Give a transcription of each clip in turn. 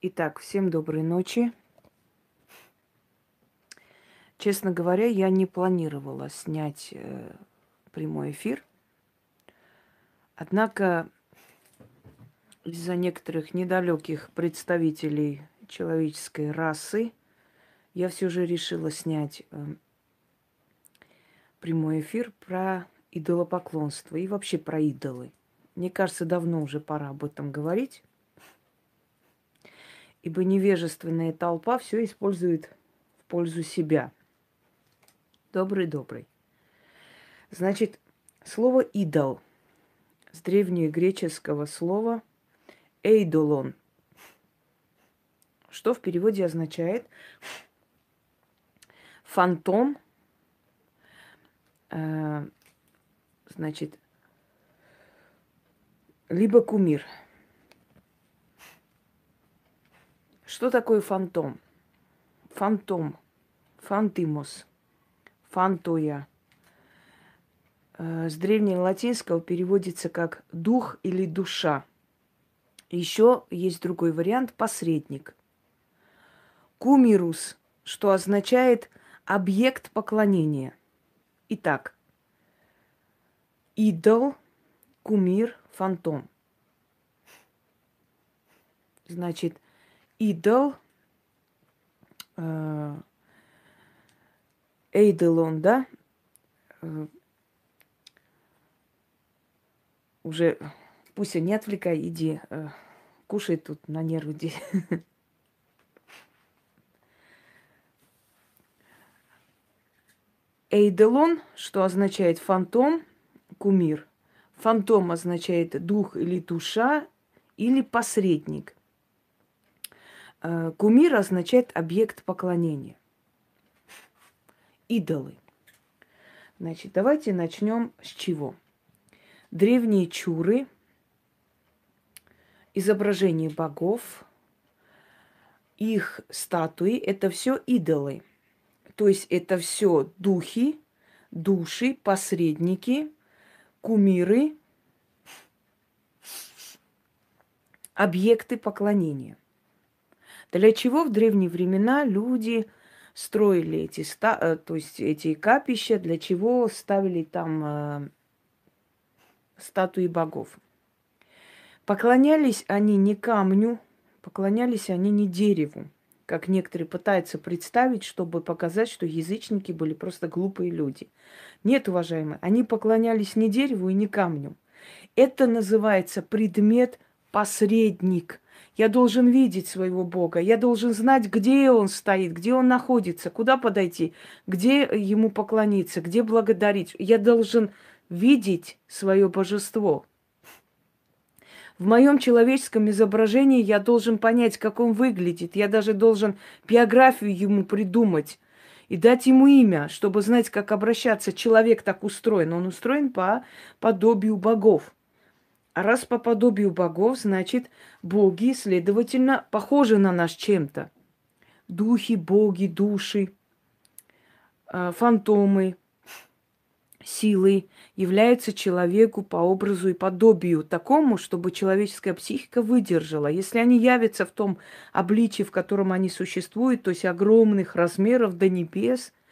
Итак, всем доброй ночи. Честно говоря, я не планировала снять э, прямой эфир. Однако из-за некоторых недалеких представителей человеческой расы я все же решила снять э, прямой эфир про идолопоклонство и вообще про идолы. Мне кажется, давно уже пора об этом говорить ибо невежественная толпа все использует в пользу себя. Добрый-добрый. Значит, слово «идол» с древнегреческого слова «эйдолон», что в переводе означает «фантом», э, значит, либо «кумир». Что такое фантом? Фантом. Фантимос. Фантоя. Э, с древнелатинского переводится как дух или душа. Еще есть другой вариант – посредник. Кумирус, что означает объект поклонения. Итак, идол, кумир, фантом. Значит – идол, э, Эйделон, да, э, уже пусть он не отвлекай, иди, э, кушай тут на нервы, иди. Эйделон, что означает фантом, кумир. Фантом означает дух или душа, или посредник. Э, кумир означает объект поклонения. Идолы. Значит, давайте начнем с чего? Древние чуры, изображения богов, их статуи – это все идолы. То есть это все духи, души, посредники, кумиры, объекты поклонения. Для чего в древние времена люди строили эти, э, то есть эти капища, для чего ставили там э, статуи богов? Поклонялись они не камню, поклонялись они не дереву, как некоторые пытаются представить, чтобы показать, что язычники были просто глупые люди. Нет, уважаемые, они поклонялись не дереву и не камню. Это называется предмет посредник – я должен видеть своего Бога. Я должен знать, где он стоит, где он находится, куда подойти, где ему поклониться, где благодарить. Я должен видеть свое божество. В моем человеческом изображении я должен понять, как он выглядит. Я даже должен биографию ему придумать и дать ему имя, чтобы знать, как обращаться. Человек так устроен. Он устроен по подобию богов раз по подобию богов, значит, боги, следовательно, похожи на нас чем-то. Духи, боги, души, э, фантомы, силы являются человеку по образу и подобию такому, чтобы человеческая психика выдержала. Если они явятся в том обличии, в котором они существуют, то есть огромных размеров до небес –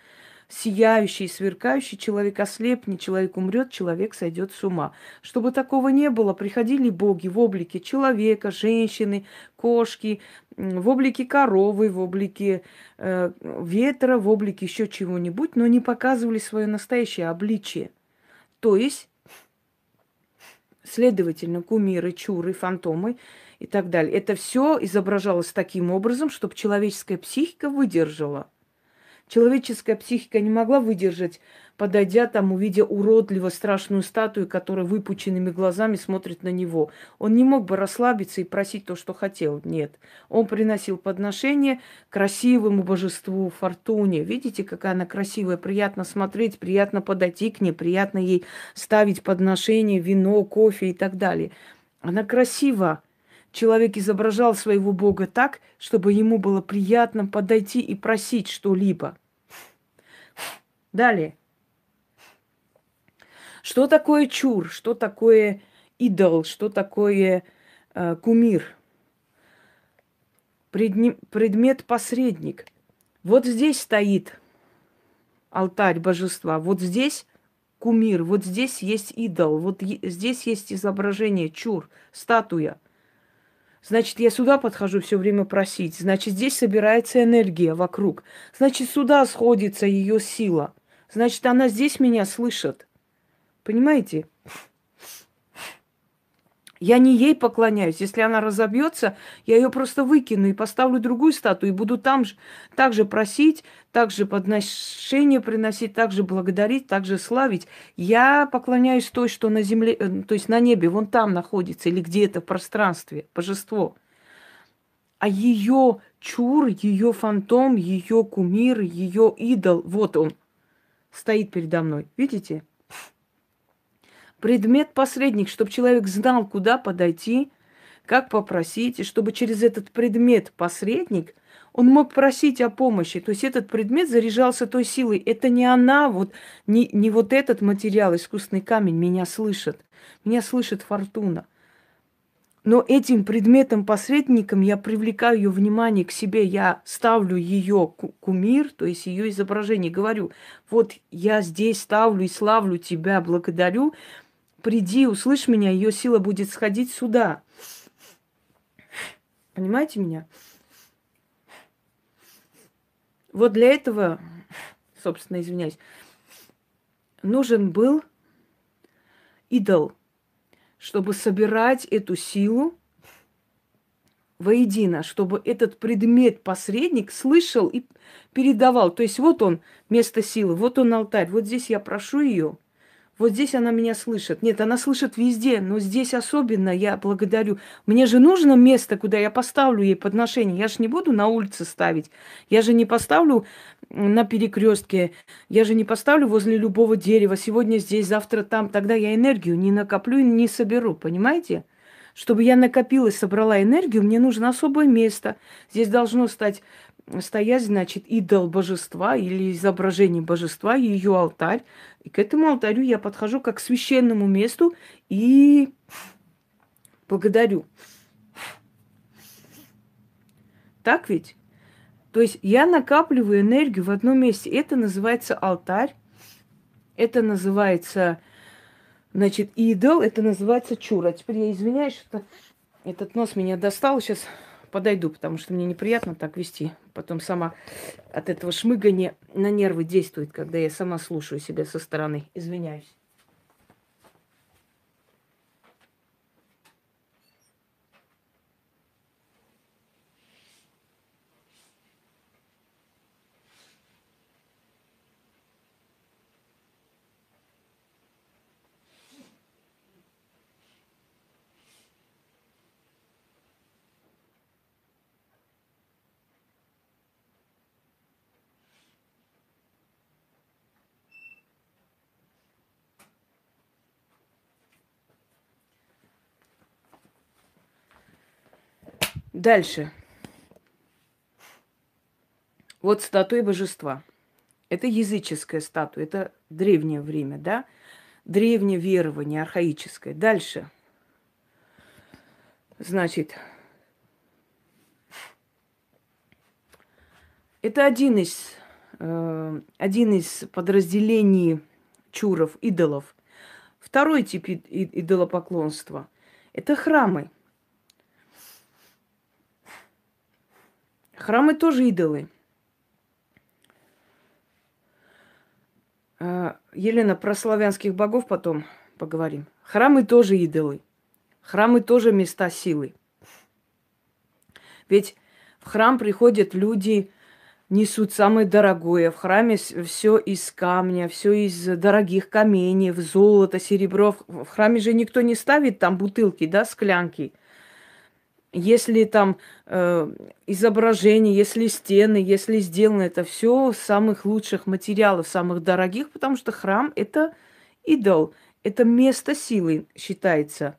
сияющий, сверкающий, человек ослепнет, человек умрет, человек сойдет с ума. Чтобы такого не было, приходили боги в облике человека, женщины, кошки, в облике коровы, в облике э, ветра, в облике еще чего-нибудь, но не показывали свое настоящее обличие. То есть, следовательно, кумиры, чуры, фантомы и так далее. Это все изображалось таким образом, чтобы человеческая психика выдержала – Человеческая психика не могла выдержать, подойдя там, увидя уродливо страшную статую, которая выпученными глазами смотрит на него. Он не мог бы расслабиться и просить то, что хотел. Нет. Он приносил подношение красивому божеству Фортуне. Видите, какая она красивая. Приятно смотреть, приятно подойти к ней, приятно ей ставить подношение, вино, кофе и так далее. Она красивая человек изображал своего бога так, чтобы ему было приятно подойти и просить что-либо. Далее. Что такое чур? Что такое идол? Что такое э, кумир? Предне- предмет-посредник. Вот здесь стоит алтарь божества, вот здесь кумир, вот здесь есть идол, вот е- здесь есть изображение чур, статуя – Значит, я сюда подхожу все время просить. Значит, здесь собирается энергия вокруг. Значит, сюда сходится ее сила. Значит, она здесь меня слышит. Понимаете? Я не ей поклоняюсь. Если она разобьется, я ее просто выкину и поставлю другую статую. И буду там же также просить, также подношение приносить, также благодарить, также славить. Я поклоняюсь той, что на земле, э, то есть на небе, вон там находится или где-то в пространстве, божество. А ее чур, ее фантом, ее кумир, ее идол, вот он, стоит передо мной. Видите? Предмет-посредник, чтобы человек знал, куда подойти, как попросить, и чтобы через этот предмет-посредник он мог просить о помощи. То есть этот предмет заряжался той силой. Это не она, вот, не, не вот этот материал, искусственный камень меня слышит. Меня слышит фортуна. Но этим предметом-посредником я привлекаю ее внимание к себе, я ставлю ее кумир, то есть ее изображение, говорю, вот я здесь ставлю и славлю тебя, благодарю, Приди, услышь меня, ее сила будет сходить сюда. Понимаете меня? Вот для этого, собственно, извиняюсь, нужен был идол, чтобы собирать эту силу воедино, чтобы этот предмет-посредник слышал и передавал. То есть вот он, место силы, вот он алтарь, вот здесь я прошу ее – вот здесь она меня слышит. Нет, она слышит везде, но здесь особенно я благодарю. Мне же нужно место, куда я поставлю ей подношение. Я же не буду на улице ставить. Я же не поставлю на перекрестке. Я же не поставлю возле любого дерева. Сегодня здесь, завтра там. Тогда я энергию не накоплю и не соберу. Понимаете? Чтобы я накопила и собрала энергию, мне нужно особое место. Здесь должно стать стоять, значит, идол божества или изображение божества, ее алтарь. И к этому алтарю я подхожу как к священному месту и благодарю. Так ведь? То есть я накапливаю энергию в одном месте. Это называется алтарь, это называется, значит, идол, это называется чура. Теперь я извиняюсь, что этот нос меня достал сейчас подойду, потому что мне неприятно так вести. Потом сама от этого шмыгания на нервы действует, когда я сама слушаю себя со стороны. Извиняюсь. Дальше. Вот статуя божества. Это языческая статуя, это древнее время, да? Древнее верование, архаическое. Дальше. Значит, это один из, э, один из подразделений чуров, идолов. Второй тип идолопоклонства – это храмы – Храмы тоже идолы. А, Елена, про славянских богов потом поговорим. Храмы тоже идолы. Храмы тоже места силы. Ведь в храм приходят люди, несут самое дорогое. В храме все из камня, все из дорогих каменьев, золота, серебро. В храме же никто не ставит там бутылки, да, склянки – если там э, изображение, если стены, если сделано это все самых лучших материалов, самых дорогих, потому что храм это идол, это место силы считается.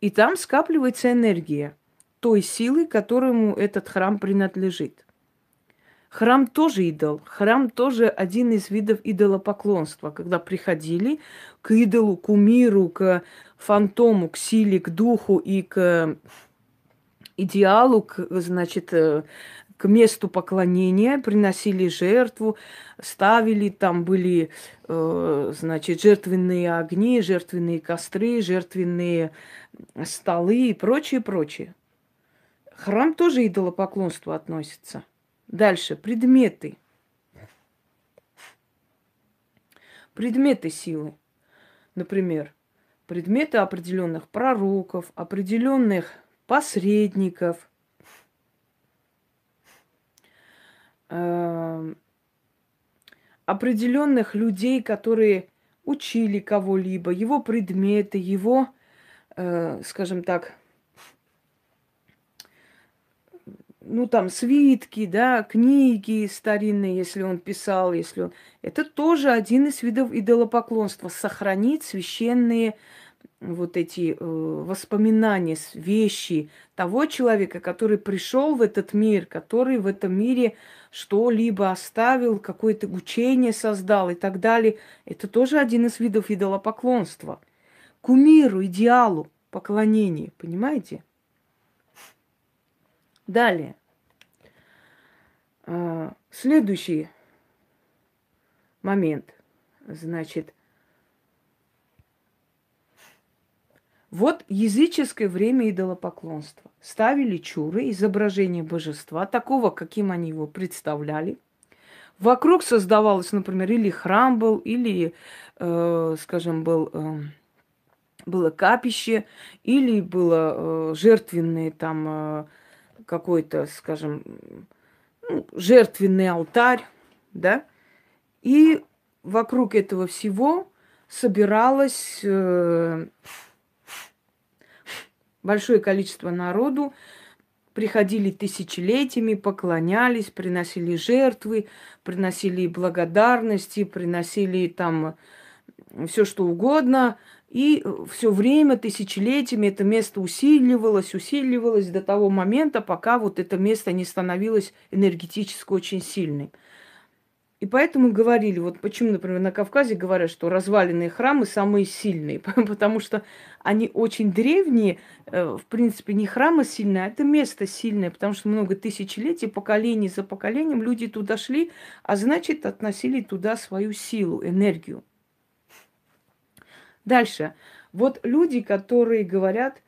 И там скапливается энергия той силы, которому этот храм принадлежит. Храм тоже идол. Храм тоже один из видов идолопоклонства, когда приходили к идолу, к умиру, к фантому, к силе, к духу и к идеалу, к, значит, э, к месту поклонения, приносили жертву, ставили, там были, э, значит, жертвенные огни, жертвенные костры, жертвенные столы и прочее, прочее. Храм тоже идолопоклонству относится – Дальше. Предметы. Предметы силы. Например, предметы определенных пророков, определенных посредников, эм, определенных людей, которые учили кого-либо, его предметы, его, э, скажем так, ну, там, свитки, да, книги старинные, если он писал, если он... Это тоже один из видов идолопоклонства. Сохранить священные вот эти э, воспоминания, вещи того человека, который пришел в этот мир, который в этом мире что-либо оставил, какое-то учение создал и так далее. Это тоже один из видов идолопоклонства. Кумиру, идеалу, поклонения понимаете? Далее. А, следующий момент. Значит, вот языческое время идолопоклонства. Ставили чуры, изображение божества, такого, каким они его представляли. Вокруг создавалось, например, или храм был, или, э, скажем, был, э, было капище, или было э, жертвенные там... Э, какой-то, скажем, ну, жертвенный алтарь, да, и вокруг этого всего собиралось э, большое количество народу, приходили тысячелетиями, поклонялись, приносили жертвы, приносили благодарности, приносили там все что угодно, и э, все время, тысячелетиями это место усиливалось, усиливалось до того момента, пока вот это место не становилось энергетически очень сильным. И поэтому говорили, вот почему, например, на Кавказе говорят, что разваленные храмы самые сильные, потому что они очень древние, э, в принципе, не храмы сильные, а это место сильное, потому что много тысячелетий, поколений за поколением люди туда шли, а значит, относили туда свою силу, энергию. Дальше. Вот люди, которые говорят,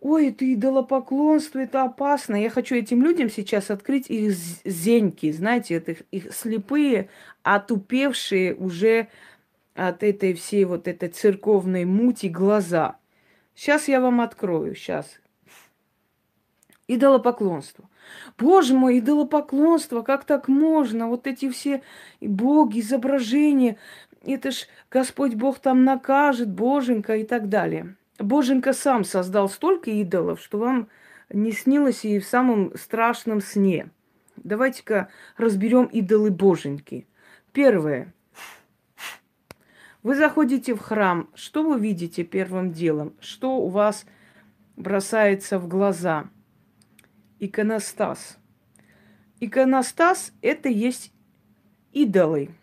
ой, это идолопоклонство, это опасно. Я хочу этим людям сейчас открыть их зеньки, знаете, это их, их слепые, отупевшие уже от этой всей вот этой церковной мути глаза. Сейчас я вам открою, сейчас. Идолопоклонство. Боже мой, идолопоклонство, как так можно? Вот эти все боги, изображения это ж Господь Бог там накажет, Боженька и так далее. Боженька сам создал столько идолов, что вам не снилось и в самом страшном сне. Давайте-ка разберем идолы Боженьки. Первое. Вы заходите в храм. Что вы видите первым делом? Что у вас бросается в глаза? Иконостас. Иконостас – это есть идолы –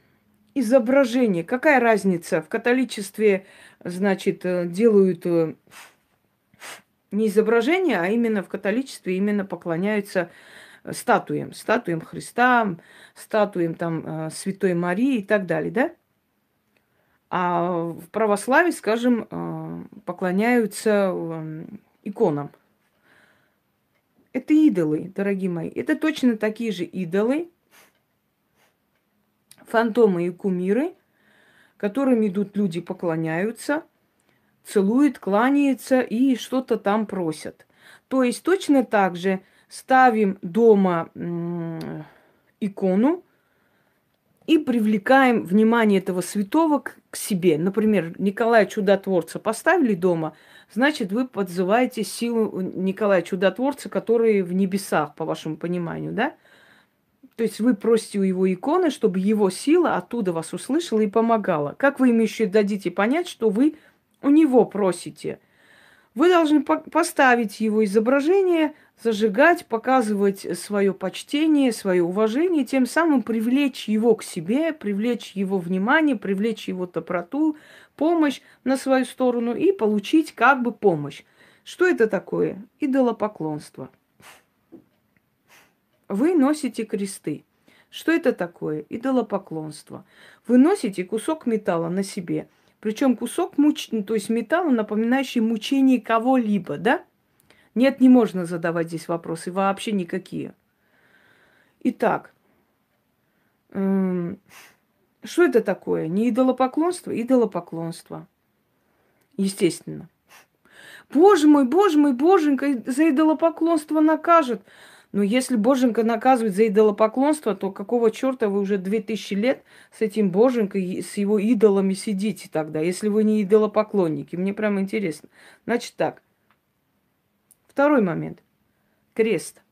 изображение. Какая разница? В католичестве, значит, э, делают э, не изображение, а именно в католичестве именно поклоняются э, статуям. Статуям Христа, статуям там Святой Марии и так далее, да? А в православии, скажем, поклоняются эм, иконам. Это идолы, дорогие мои. Это точно такие же идолы, фантомы и кумиры, которым идут люди, поклоняются, целуют, кланяются и что-то там просят. То есть точно так же ставим дома икону и привлекаем внимание этого святого к, к себе. Например, Николая Чудотворца поставили дома, значит, вы подзываете силу Николая Чудотворца, который в небесах, по вашему пониманию, да? То есть вы просите у его иконы, чтобы его сила оттуда вас услышала и помогала. Как вы им еще дадите понять, что вы у него просите? Вы должны по- поставить его изображение, зажигать, показывать свое почтение, свое уважение, тем самым привлечь его к себе, привлечь его внимание, привлечь его доброту, помощь на свою сторону и получить как бы помощь. Что это такое? Идолопоклонство. Вы носите кресты. Что это такое? Идолопоклонство. Вы носите кусок металла на себе. Причем кусок муч... Ну, то есть металла, напоминающий мучение кого-либо, да? Нет, не можно задавать здесь вопросы вообще никакие. Итак, эм, что это такое? Не идолопоклонство? Идолопоклонство. Естественно. Боже мой, боже мой, боженька, за идолопоклонство накажет. Но ну, если Боженька наказывает за идолопоклонство, то какого черта вы уже 2000 лет с этим Боженькой, с его идолами сидите тогда, если вы не идолопоклонники? Мне прям интересно. Значит так. Второй момент. Крест.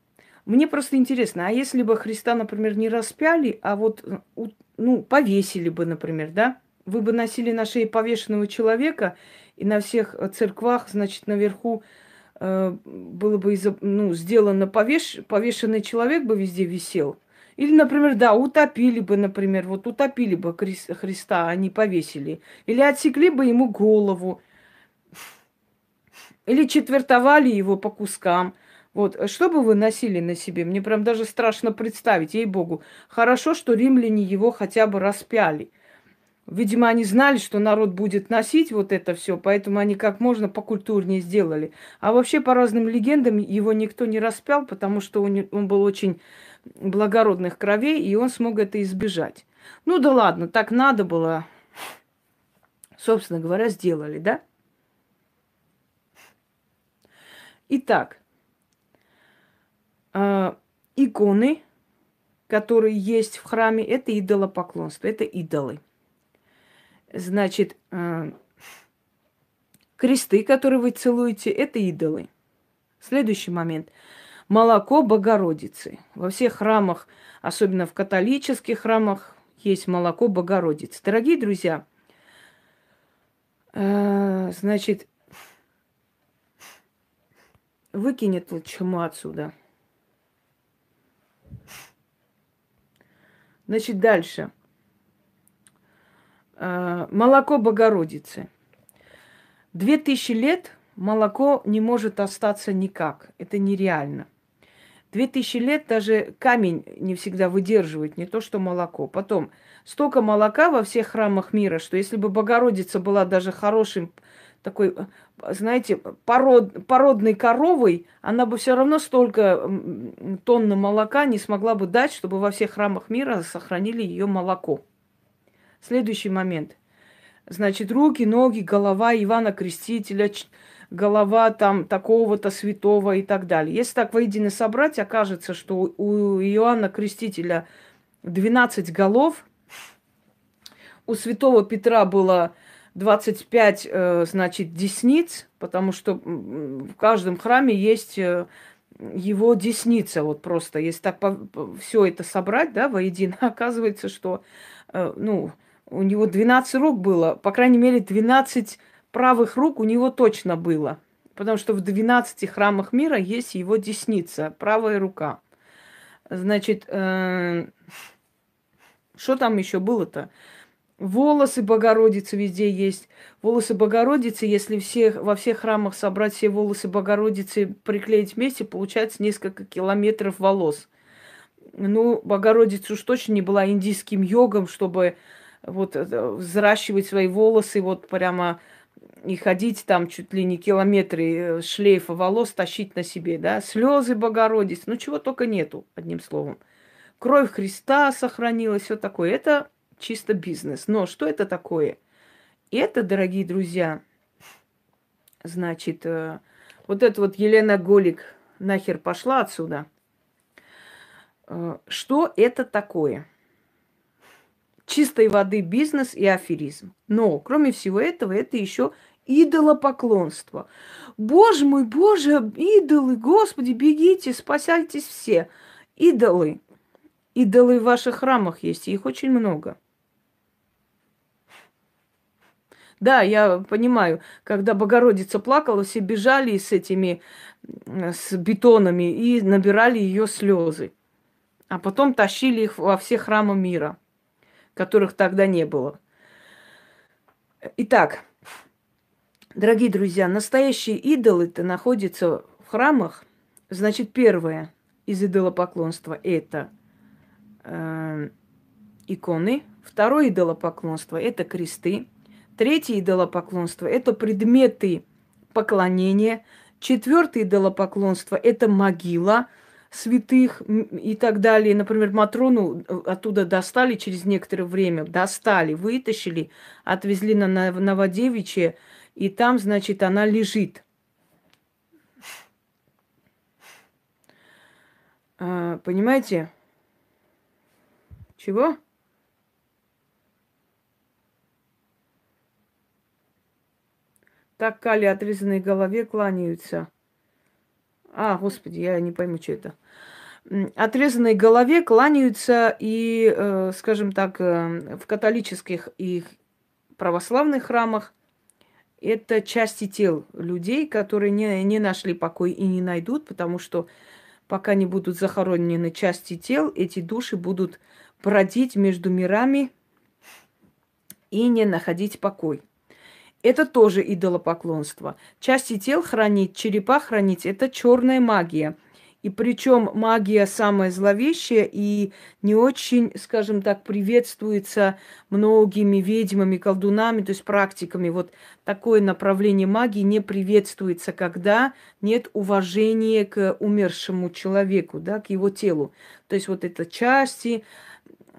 Мне просто интересно, а если бы Христа, например, не распяли, а вот, ну, повесили бы, например, да? Вы бы носили на шее повешенного человека, и на всех э, церквах, значит, наверху Э, было бы изоб ну, сделано повеш... повешенный человек бы везде висел. Или, например, да, утопили бы, например, вот утопили бы Хри- Христа, а не повесили. Или отсекли бы ему голову. Или четвертовали его по кускам. Вот, что бы вы носили на себе? Мне прям даже страшно представить, ей-богу. Хорошо, что римляне его хотя бы распяли – Видимо, они знали, что народ будет носить вот это все, поэтому они как можно покультурнее сделали. А вообще, по разным легендам, его никто не распял, потому что он, был очень благородных кровей, и он смог это избежать. Ну да ладно, так надо было. Собственно говоря, сделали, да? Итак, э, иконы, которые есть в храме, это идолопоклонство, это идолы. Значит, э, кресты, которые вы целуете, это идолы. Следующий момент. Молоко Богородицы. Во всех храмах, особенно в католических храмах, есть молоко Богородицы. Дорогие друзья, э, значит, выкинет эту чуму отсюда. Значит, дальше. Э, молоко Богородицы. Две тысячи лет молоко не может остаться никак. Это нереально. Две тысячи лет даже камень не всегда выдерживает, не то что молоко. Потом, столько молока во всех храмах мира, что если бы Богородица была даже хорошим такой, знаете, пород, породной коровой, она бы все равно столько тонны молока не смогла бы дать, чтобы во всех храмах мира сохранили ее молоко. Следующий момент. Значит, руки, ноги, голова Ивана Крестителя, голова там такого-то святого и так далее. Если так воедино собрать, окажется, что у Иоанна Крестителя 12 голов, у святого Петра было 25, э, значит, десниц, потому что в каждом храме есть э, его десница, вот просто, если так все это собрать, да, воедино, оказывается, что, э, ну, у него 12 рук было, по крайней мере, 12 правых рук у него точно было. Потому что в 12 храмах мира есть его десница, правая рука. Значит, э, что там еще было-то? Волосы Богородицы везде есть. Волосы Богородицы, если все, во всех храмах собрать все волосы Богородицы, приклеить вместе, получается несколько километров волос. Ну, Богородица уж точно не была индийским йогом, чтобы вот э, взращивать свои волосы, вот прямо и ходить там чуть ли не километры э, шлейфа волос тащить на себе, да, слезы Богородицы, ну чего только нету, одним словом. Кровь Христа сохранилась, все такое. Это чисто бизнес. Но что это такое? Это, дорогие друзья, значит, э, вот эта вот Елена Голик нахер пошла отсюда. Что это такое? чистой воды бизнес и аферизм. Но, кроме всего этого, это еще идолопоклонство. Боже мой, боже, идолы, господи, бегите, спасайтесь все. Идолы. Идолы в ваших храмах есть, их очень много. Да, я понимаю, когда Богородица плакала, все бежали с этими, с бетонами и набирали ее слезы. А потом тащили их во все храмы мира – которых тогда не было. Итак, дорогие друзья, настоящие идолы-то находятся в храмах. Значит, первое из идолопоклонства – это э, иконы. Второе идолопоклонство – это кресты. Третье идолопоклонство – это предметы поклонения. Четвертое идолопоклонство – это могила святых и так далее. Например, Матрону э, оттуда достали через некоторое время, достали, вытащили, отвезли на Новодевичье, и там, значит, она лежит. А, понимаете? Чего? Так Кали отрезанной голове кланяются – а, господи, я не пойму, что это. Отрезанной голове кланяются и, э, скажем так, э, в католических и православных храмах. Это части тел людей, которые не, не нашли покой и не найдут, потому что пока не будут захоронены части тел, эти души будут бродить между мирами и не находить покой. Это тоже идолопоклонство. Части тел хранить, черепа хранить – это черная магия. И причем магия самая зловещая и не очень, скажем так, приветствуется многими ведьмами, колдунами, то есть практиками. Вот такое направление магии не приветствуется, когда нет уважения к умершему человеку, да, к его телу. То есть вот это части,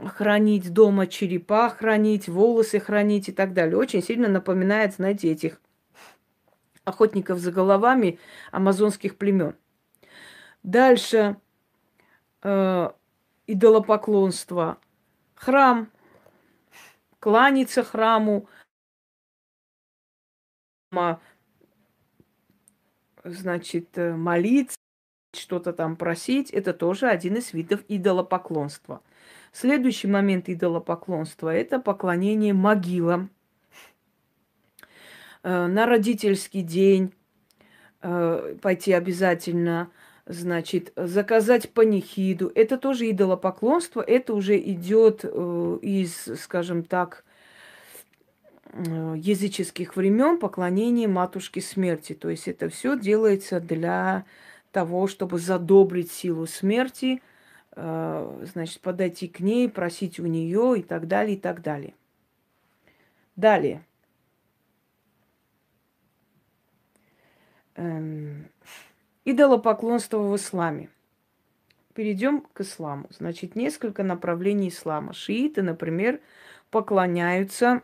хранить дома, черепа хранить, волосы хранить и так далее. Очень сильно напоминает, знаете, этих охотников за головами амазонских племен. Дальше э, идолопоклонство. Храм, кланяться храму, значит, э, молиться, что-то там просить, это тоже один из видов идолопоклонства – Следующий момент идолопоклонства – это поклонение могилам. Э, на родительский день э, пойти обязательно, значит, заказать панихиду. Это тоже идолопоклонство, это уже идет э, из, скажем так, языческих времен поклонение матушке смерти. То есть это все делается для того, чтобы задобрить силу смерти, Э, значит, подойти к ней, просить у нее и так далее, и так далее. Далее. Эм, идолопоклонство в исламе. Перейдем к исламу. Значит, несколько направлений ислама. Шииты, например, поклоняются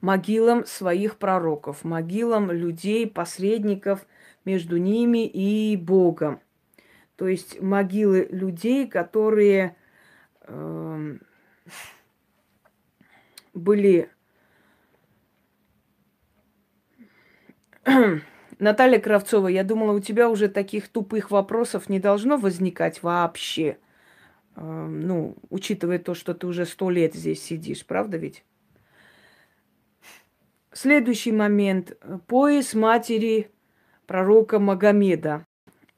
могилам своих пророков, могилам людей, посредников между ними и Богом – то есть могилы людей, которые э, были... Наталья Кравцова, я думала, у тебя уже таких тупых вопросов не должно возникать вообще. Э, ну, учитывая то, что ты уже сто лет здесь сидишь, правда ведь? Следующий момент. Пояс матери пророка Магомеда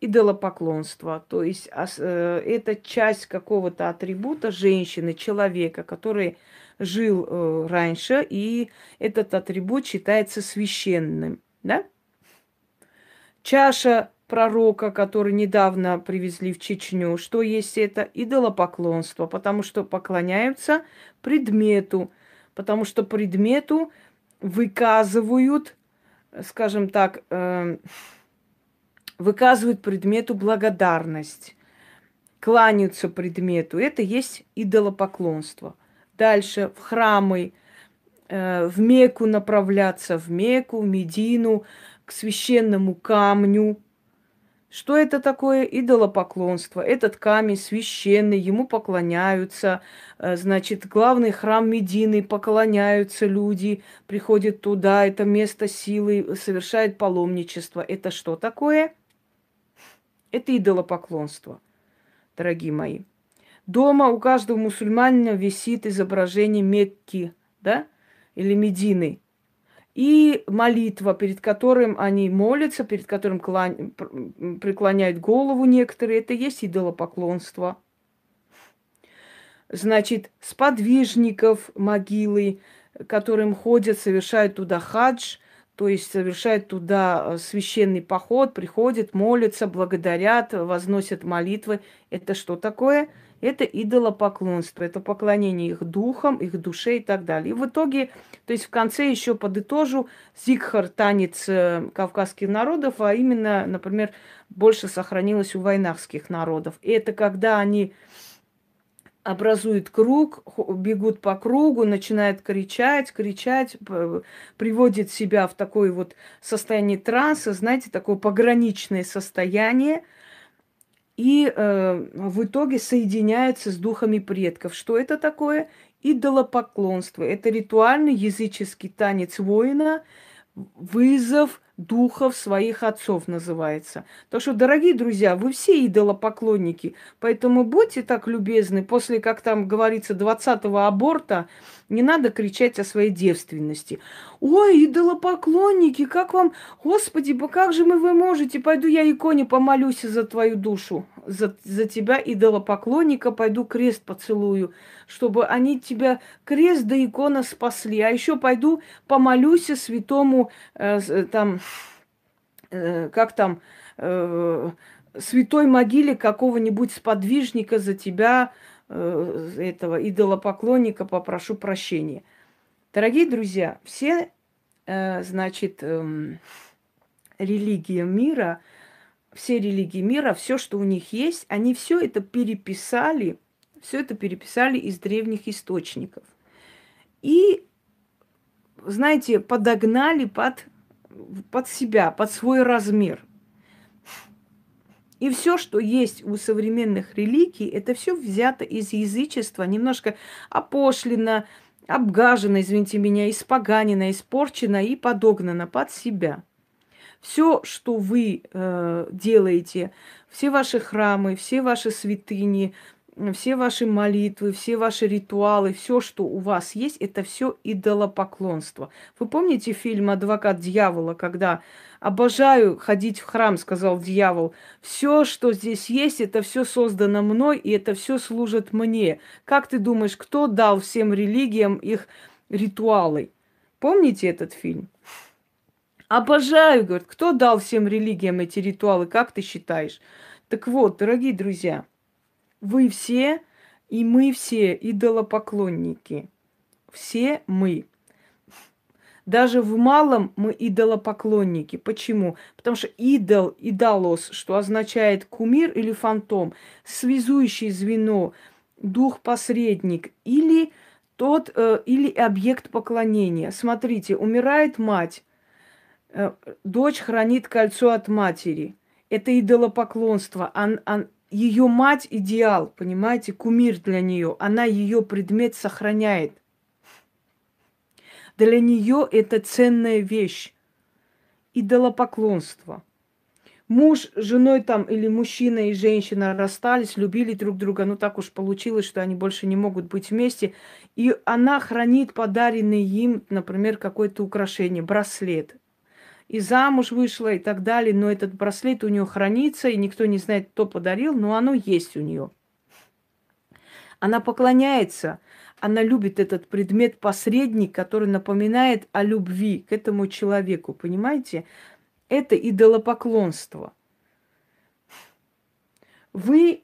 идолопоклонство. То есть а э, это часть какого-то атрибута женщины, человека, который жил э, раньше, и этот атрибут считается священным. Да? Чаша пророка, который недавно привезли в Чечню, что есть это идолопоклонство, потому что поклоняются предмету, потому что предмету выказывают, скажем так, э- выказывают предмету благодарность, кланяются предмету. Это есть идолопоклонство. Дальше в храмы, э, в Мекку направляться, в Мекку, в Медину, к священному камню. Что это такое? Идолопоклонство. Этот камень священный, ему поклоняются. Э, значит, главный храм Медины, поклоняются люди, приходят туда, это место силы, совершает паломничество. Это что такое? Это идолопоклонство, дорогие мои. Дома у каждого мусульманина висит изображение Мекки, да, или Медины. И молитва, перед которым они молятся, перед которым клан... преклоняют голову некоторые, это есть идолопоклонство. Значит, сподвижников могилы, которым ходят, совершают туда хадж, то есть совершают туда э, священный поход, приходят, молятся, благодарят, возносят молитвы. Это что такое? Это идолопоклонство, это поклонение их духам, их душе и так далее. И в итоге, то есть в конце еще подытожу, зигхар – танец э, кавказских народов, а именно, например, больше сохранилось у войнахских народов. И это когда они образует круг, бегут по кругу, начинает кричать, кричать, приводит себя в такое вот состояние транса, знаете, такое пограничное состояние, и э, в итоге соединяется с духами предков. Что это такое? Идолопоклонство. Это ритуальный языческий танец воина, вызов духов своих отцов называется. Так что, дорогие друзья, вы все идолопоклонники, поэтому будьте так любезны, после, как там говорится, 20-го аборта, не надо кричать о своей девственности. Ой, идолопоклонники, как вам, господи, как же мы вы можете, пойду я иконе помолюсь за твою душу, за, за тебя, идолопоклонника, пойду крест поцелую, чтобы они тебя, крест да икона спасли, а еще пойду помолюсь святому, э, э там, э, как там, э, святой могиле какого-нибудь сподвижника за тебя, э, этого идолопоклонника, попрошу прощения. Дорогие друзья, все, э, значит, э, религии мира, все религии мира, все, что у них есть, они все это переписали, все это переписали из древних источников. И, знаете, подогнали под под себя, под свой размер. И все, что есть у современных религий, это все взято из язычества, немножко опошлено, обгажено, извините меня, испоганено, испорчено и подогнано под себя. Все, что вы э, делаете, все ваши храмы, все ваши святыни, все ваши молитвы, все ваши ритуалы, все, что у вас есть, это все идолопоклонство. Вы помните фильм «Адвокат дьявола», когда «Обожаю ходить в храм», сказал дьявол. «Все, что здесь есть, это все создано мной, и это все служит мне». Как ты думаешь, кто дал всем религиям их ритуалы? Помните этот фильм? Обожаю, говорит, кто дал всем религиям эти ритуалы, как ты считаешь? Так вот, дорогие друзья – вы все и мы все идолопоклонники. Все мы. Даже в малом мы идолопоклонники. Почему? Потому что идол, идолос, что означает кумир или фантом, связующий звено, дух-посредник или тот, э, или объект поклонения. Смотрите, умирает мать, э, дочь хранит кольцо от матери. Это идолопоклонство. Ан, ан, ее мать идеал, понимаете, кумир для нее. Она ее предмет сохраняет. Для нее это ценная вещь. Идолопоклонство. Муж с женой там или мужчина и женщина расстались, любили друг друга, ну так уж получилось, что они больше не могут быть вместе. И она хранит подаренный им, например, какое-то украшение, браслет, и замуж вышла и так далее, но этот браслет у нее хранится, и никто не знает, кто подарил, но оно есть у нее. Она поклоняется, она любит этот предмет посредник, который напоминает о любви к этому человеку, понимаете? Это идолопоклонство. Вы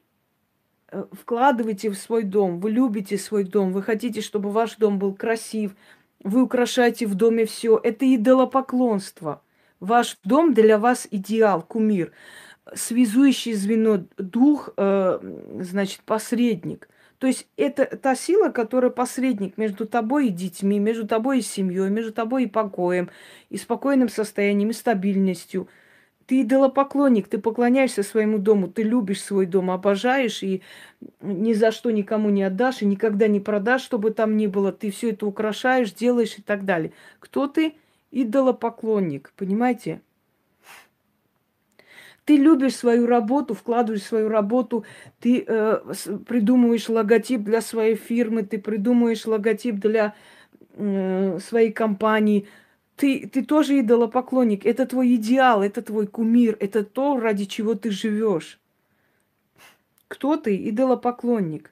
э, вкладываете в свой дом, вы любите свой дом, вы хотите, чтобы ваш дом был красив, вы украшаете в доме все. Это идолопоклонство – Ваш дом для вас идеал, кумир, связующее звено, дух, э, значит, посредник. То есть это та сила, которая посредник между тобой и детьми, между тобой и семьей, между тобой и покоем, и спокойным состоянием, и стабильностью. Ты идолопоклонник, ты поклоняешься своему дому, ты любишь свой дом, обожаешь и ни за что никому не отдашь и никогда не продашь, чтобы там ни было. Ты все это украшаешь, делаешь и так далее. Кто ты? идолопоклонник, понимаете? Ты любишь свою работу, вкладываешь свою работу, ты э, придумываешь логотип для своей фирмы, ты придумываешь логотип для э, своей компании. Ты, ты тоже идолопоклонник. Это твой идеал, это твой кумир, это то, ради чего ты живешь. Кто ты? Идолопоклонник.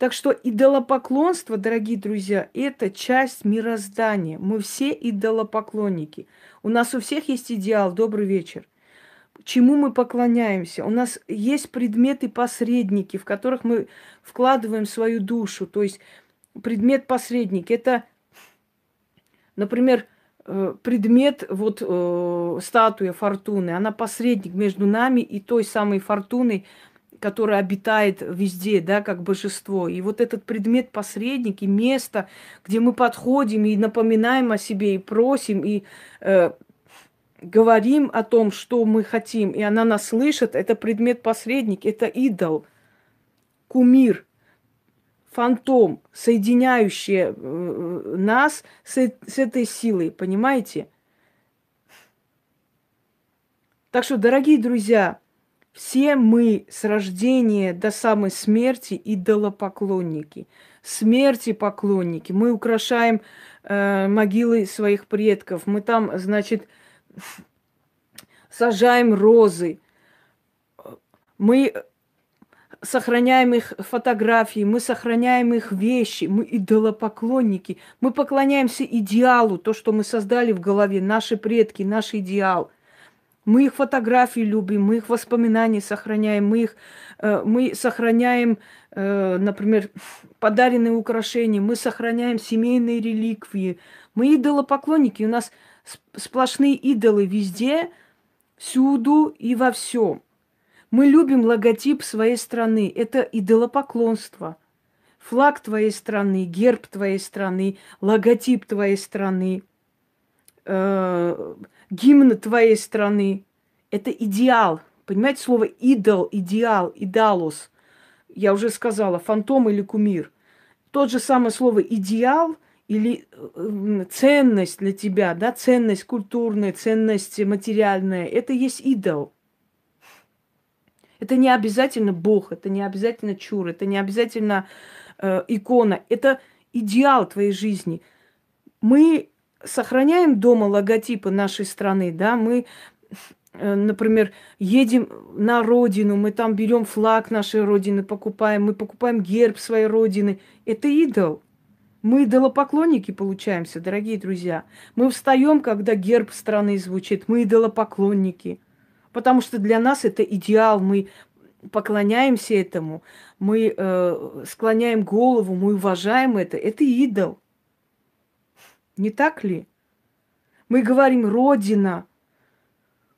Так что идолопоклонство, дорогие друзья, это часть мироздания. Мы все идолопоклонники. У нас у всех есть идеал. Добрый вечер. Чему мы поклоняемся? У нас есть предметы-посредники, в которых мы вкладываем свою душу. То есть предмет-посредник – это, например, э, предмет, вот э, статуя фортуны, она посредник между нами и той самой фортуной, который обитает везде, да, как божество. И вот этот предмет посредник и место, где мы подходим и напоминаем о себе, и просим, и э, говорим о том, что мы хотим, и она нас слышит, это предмет посредник, это идол, кумир, фантом, соединяющий э, нас с, с этой силой, понимаете? Так что, дорогие друзья, все мы с рождения до самой смерти идолопоклонники. Смерти поклонники. Мы украшаем э, могилы своих предков. Мы там, значит, сажаем розы. Мы сохраняем их фотографии, мы сохраняем их вещи, мы идолопоклонники, мы поклоняемся идеалу, то, что мы создали в голове, наши предки, наш идеал – мы их фотографии любим, мы их воспоминания сохраняем, мы их э, мы сохраняем, э, например, подаренные украшения, мы сохраняем семейные реликвии. Мы идолопоклонники, у нас сплошные идолы везде, всюду и во всем. Мы любим логотип своей страны. Это идолопоклонство. Флаг твоей страны, герб твоей страны, логотип твоей страны, э, гимн твоей страны. Это идеал. Понимаете, слово идол, идеал, идалос. Я уже сказала, фантом или кумир. Тот же самое слово идеал или э, ценность для тебя, да, ценность культурная, ценность материальная, это есть идол. Это не обязательно Бог, это не обязательно чур, это не обязательно э, икона, это идеал твоей жизни. Мы сохраняем дома логотипы нашей страны, да, мы э, например, едем на родину, мы там берем флаг нашей родины, покупаем, мы покупаем герб своей родины. Это идол. Мы идолопоклонники получаемся, дорогие друзья. Мы встаем, когда герб страны звучит. Мы идолопоклонники. Потому что для нас это идеал. Мы поклоняемся этому. Мы э, склоняем голову, мы уважаем это. Это идол. Не так ли? Мы говорим «Родина»,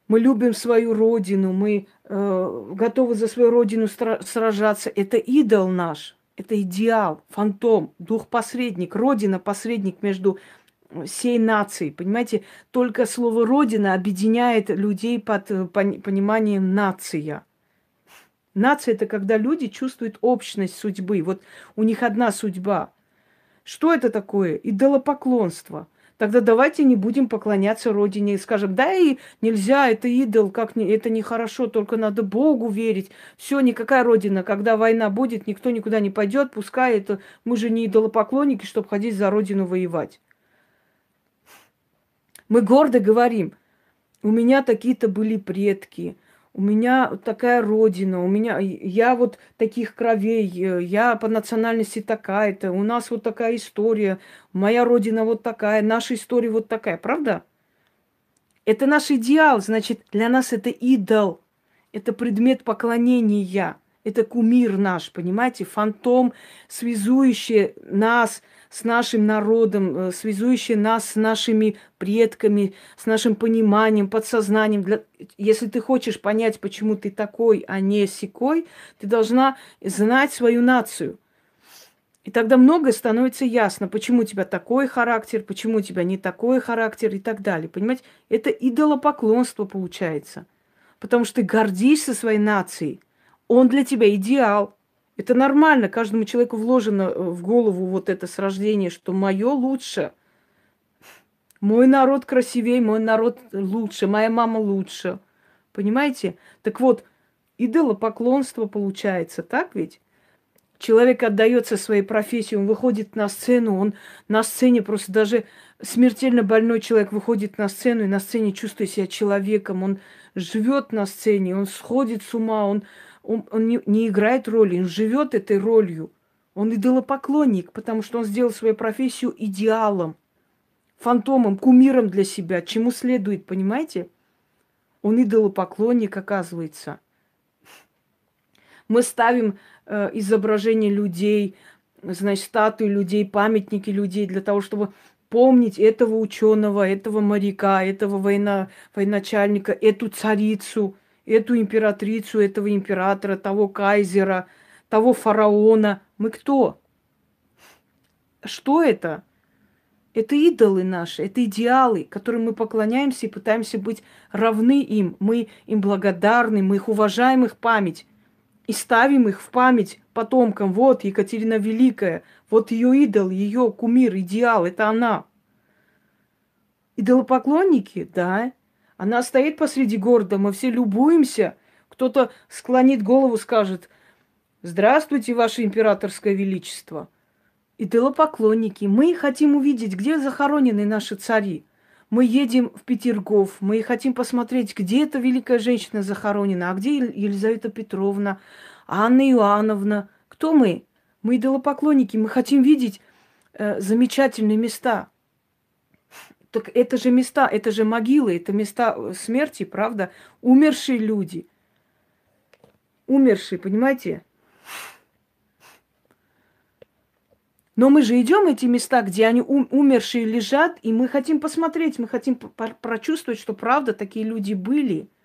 мы любим свою родину, мы э, готовы за свою родину сражаться. Это идол наш, это идеал, фантом, дух-посредник, родина, посредник между э, всей нацией. Понимаете, только слово родина объединяет людей под э, пониманием нация. Нация – это когда люди чувствуют общность судьбы. Вот у них одна судьба – что это такое? Идолопоклонство. Тогда давайте не будем поклоняться родине и скажем, да и нельзя, это идол, как не, это нехорошо, только надо Богу верить. Все, никакая родина, когда война будет, никто никуда не пойдет, пускай это, мы же не идолопоклонники, чтобы ходить за родину воевать. Мы гордо говорим, у меня такие-то были предки, у меня такая родина, у меня, я вот таких кровей, э, я по национальности такая-то, у нас вот такая история, моя родина вот такая, наша история вот такая, правда? Это наш идеал, значит, для нас это идол, это предмет поклонения, это кумир наш, понимаете, фантом, связующий нас, с нашим народом, э, связующие нас с нашими предками, с нашим пониманием, подсознанием. Для... Если ты хочешь понять, почему ты такой, а не сикой, ты должна знать свою нацию. И тогда многое становится ясно, почему у тебя такой характер, почему у тебя не такой характер и так далее. Понимаете, это идолопоклонство получается. Потому что ты гордишься своей нацией. Он для тебя идеал. Это нормально, каждому человеку вложено э, в голову вот это с рождения, что мое лучше. Мой народ красивее, мой народ лучше, моя мама лучше. Понимаете? Так вот, идолопоклонство получается, так ведь? Человек отдается своей профессии, он выходит на сцену, он на сцене просто даже смертельно больной человек выходит на сцену и на сцене чувствует себя человеком, он живет на сцене, он сходит с ума, он он, он не, не играет роли, он живет этой ролью. Он идолопоклонник, потому что он сделал свою профессию идеалом, фантомом, кумиром для себя, чему следует, понимаете? Он идолопоклонник, оказывается. Мы ставим э, изображения людей, значит, статуи людей, памятники людей для того, чтобы помнить этого ученого, этого моряка, этого война, военачальника, эту царицу – эту императрицу, этого императора, того кайзера, того фараона. Мы кто? Что это? Это идолы наши, это идеалы, которым мы поклоняемся и пытаемся быть равны им. Мы им благодарны, мы их уважаем, их память. И ставим их в память потомкам. Вот Екатерина Великая, вот ее идол, ее кумир, идеал, это она. Идолопоклонники, да, она стоит посреди города, мы все любуемся. Кто-то склонит голову, скажет «Здравствуйте, ваше императорское величество». И поклонники, мы хотим увидеть, где захоронены наши цари. Мы едем в Петергоф, мы хотим посмотреть, где эта великая женщина захоронена, а где Елизавета Петровна, Анна Иоанновна. Кто мы? Мы идолопоклонники, мы хотим видеть э, замечательные места. Так это же места, это же могилы, это места э, смерти, правда? Умершие люди. Умершие, понимаете? Но мы же идем эти места, где они ум- умершие лежат, и мы хотим посмотреть, мы хотим прочувствовать, что правда такие люди были –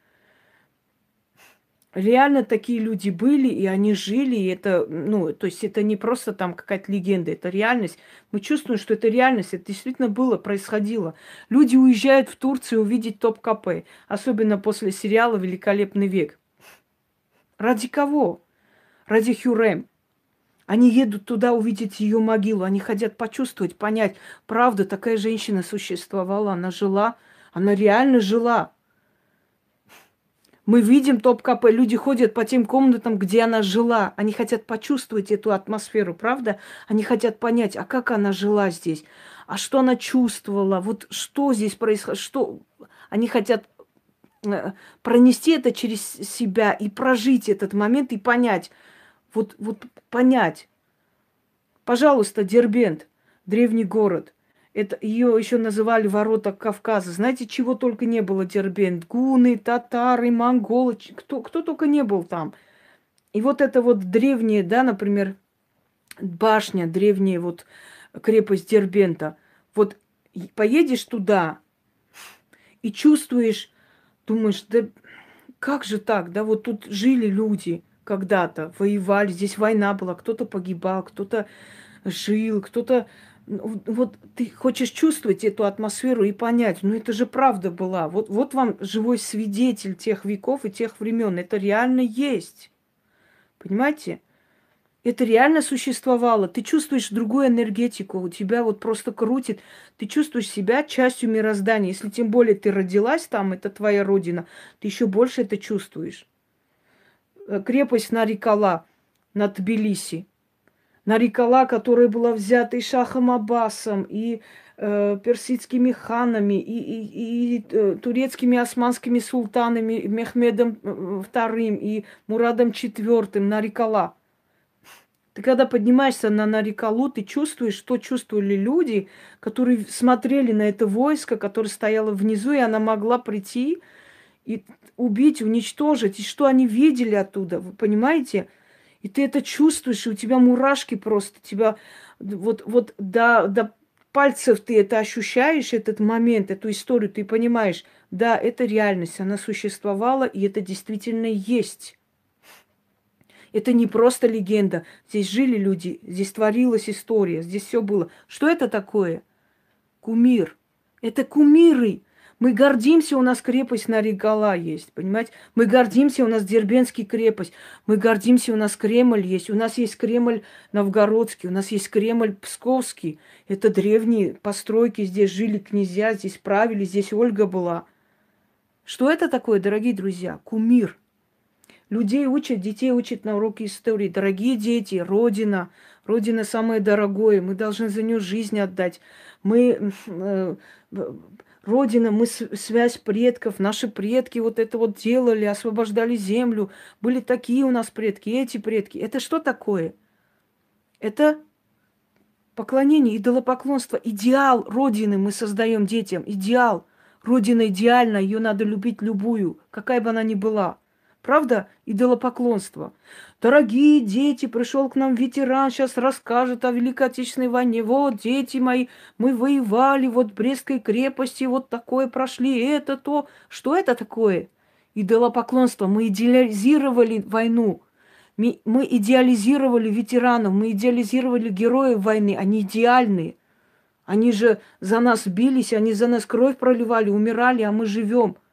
реально такие люди были, и они жили, и это, ну, то есть это не просто там какая-то легенда, это реальность. Мы чувствуем, что это реальность, это действительно было, происходило. Люди уезжают в Турцию увидеть топ-кп, особенно после сериала «Великолепный век». Ради кого? Ради Хюрем. Они едут туда увидеть ее могилу, они хотят почувствовать, понять, правда, такая женщина существовала, она жила, она реально жила – мы видим топ-кп, люди ходят по тем комнатам, где она жила. Они хотят почувствовать эту атмосферу, правда? Они хотят понять, а как она жила здесь, а что она чувствовала, вот что здесь происходит, что... Они хотят э, пронести это через себя и прожить этот момент и понять, вот, вот понять. Пожалуйста, Дербент, древний город, это, ее еще называли ворота Кавказа. Знаете, чего только не было Дербент. татары, монголы, кто, кто только не был там. И вот это вот древнее, да, например, башня, древняя вот крепость Дербента. Вот поедешь туда и чувствуешь, думаешь, да как же так, да, вот тут жили люди когда-то, воевали, здесь война была, кто-то погибал, кто-то жил, кто-то ну, вот ты хочешь чувствовать эту атмосферу и понять, ну это же правда была. Вот, вот вам живой свидетель тех веков и тех времен. Это реально есть. Понимаете? Это реально существовало. Ты чувствуешь другую энергетику, у тебя вот просто крутит. Ты чувствуешь себя частью мироздания. Если тем более ты родилась там, это твоя родина, ты еще больше это чувствуешь. Э, крепость Нарикала на Тбилиси нарекала, которая была взята и Шахом Аббасом, и э, персидскими ханами, и, и, и э, турецкими османскими султанами, Мехмедом II э, и Мурадом IV нарекала. Ты когда поднимаешься на нарекалу, ты чувствуешь, что чувствовали люди, которые смотрели на это войско, которое стояло внизу, и она могла прийти и убить, уничтожить, и что они видели оттуда, вы понимаете? И ты это чувствуешь, и у тебя мурашки просто, тебя вот, вот до, до пальцев ты это ощущаешь, этот момент, эту историю, ты понимаешь, да, это реальность, она существовала, и это действительно есть. Это не просто легенда. Здесь жили люди, здесь творилась история, здесь все было. Что это такое? Кумир. Это кумиры. Мы гордимся, у нас крепость на Наригала есть, понимаете? Мы гордимся, у нас Дербенский крепость. Мы гордимся, у нас Кремль есть. У нас есть Кремль Новгородский, у нас есть Кремль Псковский. Это древние постройки, здесь жили князья, здесь правили, здесь Ольга была. Что это такое, дорогие друзья? Кумир. Людей учат, детей учат на уроке истории. Дорогие дети, Родина. Родина самое дорогое. Мы должны за нее жизнь отдать. Мы э, Родина, мы связь предков, наши предки вот это вот делали, освобождали землю. Были такие у нас предки, эти предки. Это что такое? Это поклонение, идолопоклонство, идеал Родины мы создаем детям, идеал. Родина идеальна, ее надо любить любую, какая бы она ни была. Правда? Идолопоклонство. Дорогие дети, пришел к нам ветеран, сейчас расскажет о Великой Отечественной войне. Вот, дети мои, мы воевали, вот Брестской крепости, вот такое прошли, это то. Что это такое? Идолопоклонство. Мы идеализировали войну. Мы, мы идеализировали ветеранов, мы идеализировали героев войны. Они идеальные. Они же за нас бились, они за нас кровь проливали, умирали, а мы живем –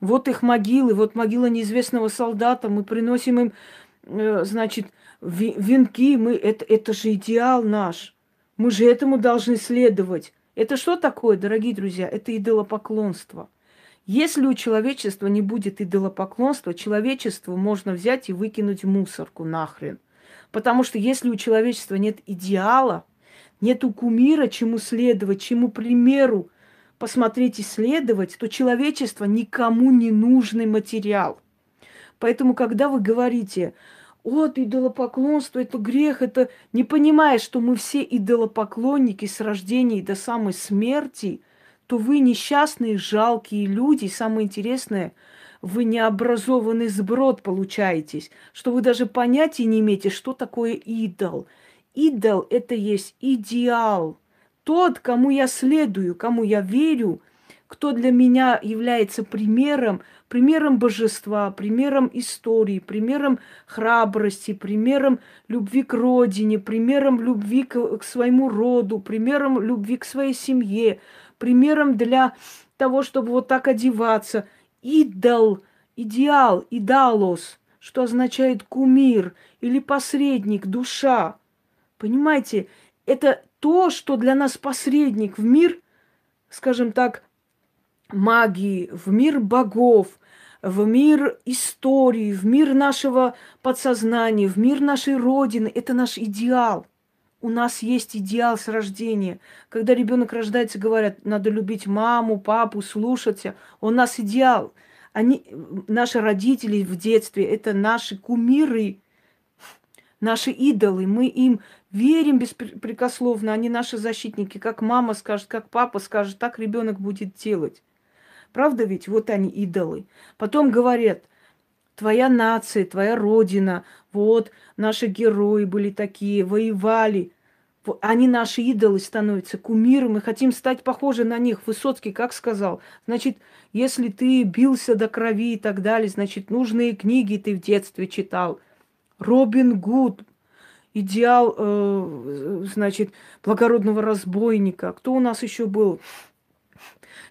вот их могилы, вот могила неизвестного солдата, мы приносим им, э, значит, венки, мы, это, это же идеал наш. Мы же этому должны следовать. Это что такое, дорогие друзья? Это идолопоклонство. Если у человечества не будет идолопоклонства, человечеству можно взять и выкинуть мусорку нахрен. Потому что если у человечества нет идеала, нету кумира, чему следовать, чему примеру – посмотреть, исследовать, то человечество никому не нужный материал. Поэтому, когда вы говорите, вот идолопоклонство, это грех, это не понимая, что мы все идолопоклонники с рождения и до самой смерти, то вы несчастные, жалкие люди. И самое интересное, вы необразованный сброд получаетесь, что вы даже понятия не имеете, что такое идол. Идол – это есть идеал – тот, кому я следую, кому я верю, кто для меня является примером, примером божества, примером истории, примером храбрости, примером любви к родине, примером любви к, к своему роду, примером любви к своей семье, примером для того, чтобы вот так одеваться. Идол, идеал, идолос, что означает кумир или посредник, душа. Понимаете, это то, что для нас посредник в мир, скажем так, магии, в мир богов, в мир истории, в мир нашего подсознания, в мир нашей Родины. Это наш идеал. У нас есть идеал с рождения. Когда ребенок рождается, говорят, надо любить маму, папу, слушаться. Он нас идеал. Они, наши родители в детстве – это наши кумиры, наши идолы, мы им верим беспрекословно, они наши защитники. Как мама скажет, как папа скажет, так ребенок будет делать. Правда ведь? Вот они, идолы. Потом говорят, твоя нация, твоя родина, вот наши герои были такие, воевали. Они наши идолы становятся, кумиры, мы хотим стать похожи на них. Высоцкий как сказал? Значит, если ты бился до крови и так далее, значит, нужные книги ты в детстве читал – Робин Гуд, идеал, э, значит, благородного разбойника. Кто у нас еще был?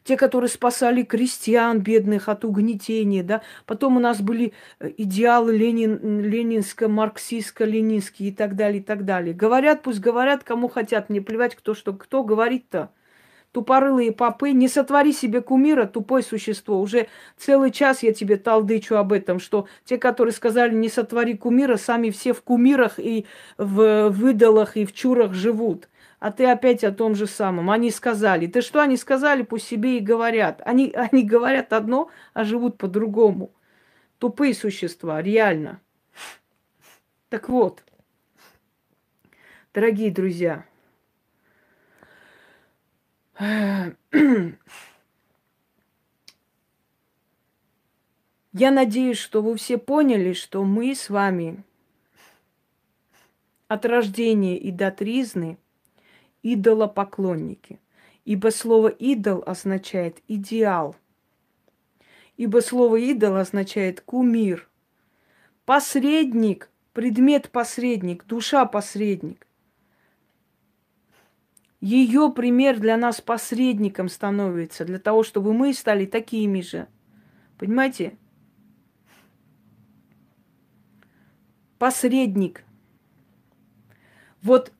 Те, которые спасали крестьян бедных от угнетения, да. Потом у нас были э, идеалы Ленин, ленинско марксистско ленинские и так далее, и так далее. Говорят, пусть говорят, кому хотят, мне плевать, кто что, кто говорит-то тупорылые попы, не сотвори себе кумира, тупое существо. Уже целый час я тебе талдычу об этом, что те, которые сказали, не сотвори кумира, сами все в кумирах и в выдалах и в чурах живут. А ты опять о том же самом. Они сказали. Ты что они сказали, пусть себе и говорят. Они, они говорят одно, а живут по-другому. Тупые существа, реально. Так вот, дорогие друзья, Я надеюсь, что вы все поняли, что мы с вами от рождения и до тризны идолопоклонники. Ибо слово «идол» означает «идеал». Ибо слово «идол» означает «кумир». Посредник, предмет-посредник, душа-посредник – ее пример для нас посредником становится, для того, чтобы мы стали такими же. Понимаете? Посредник. Вот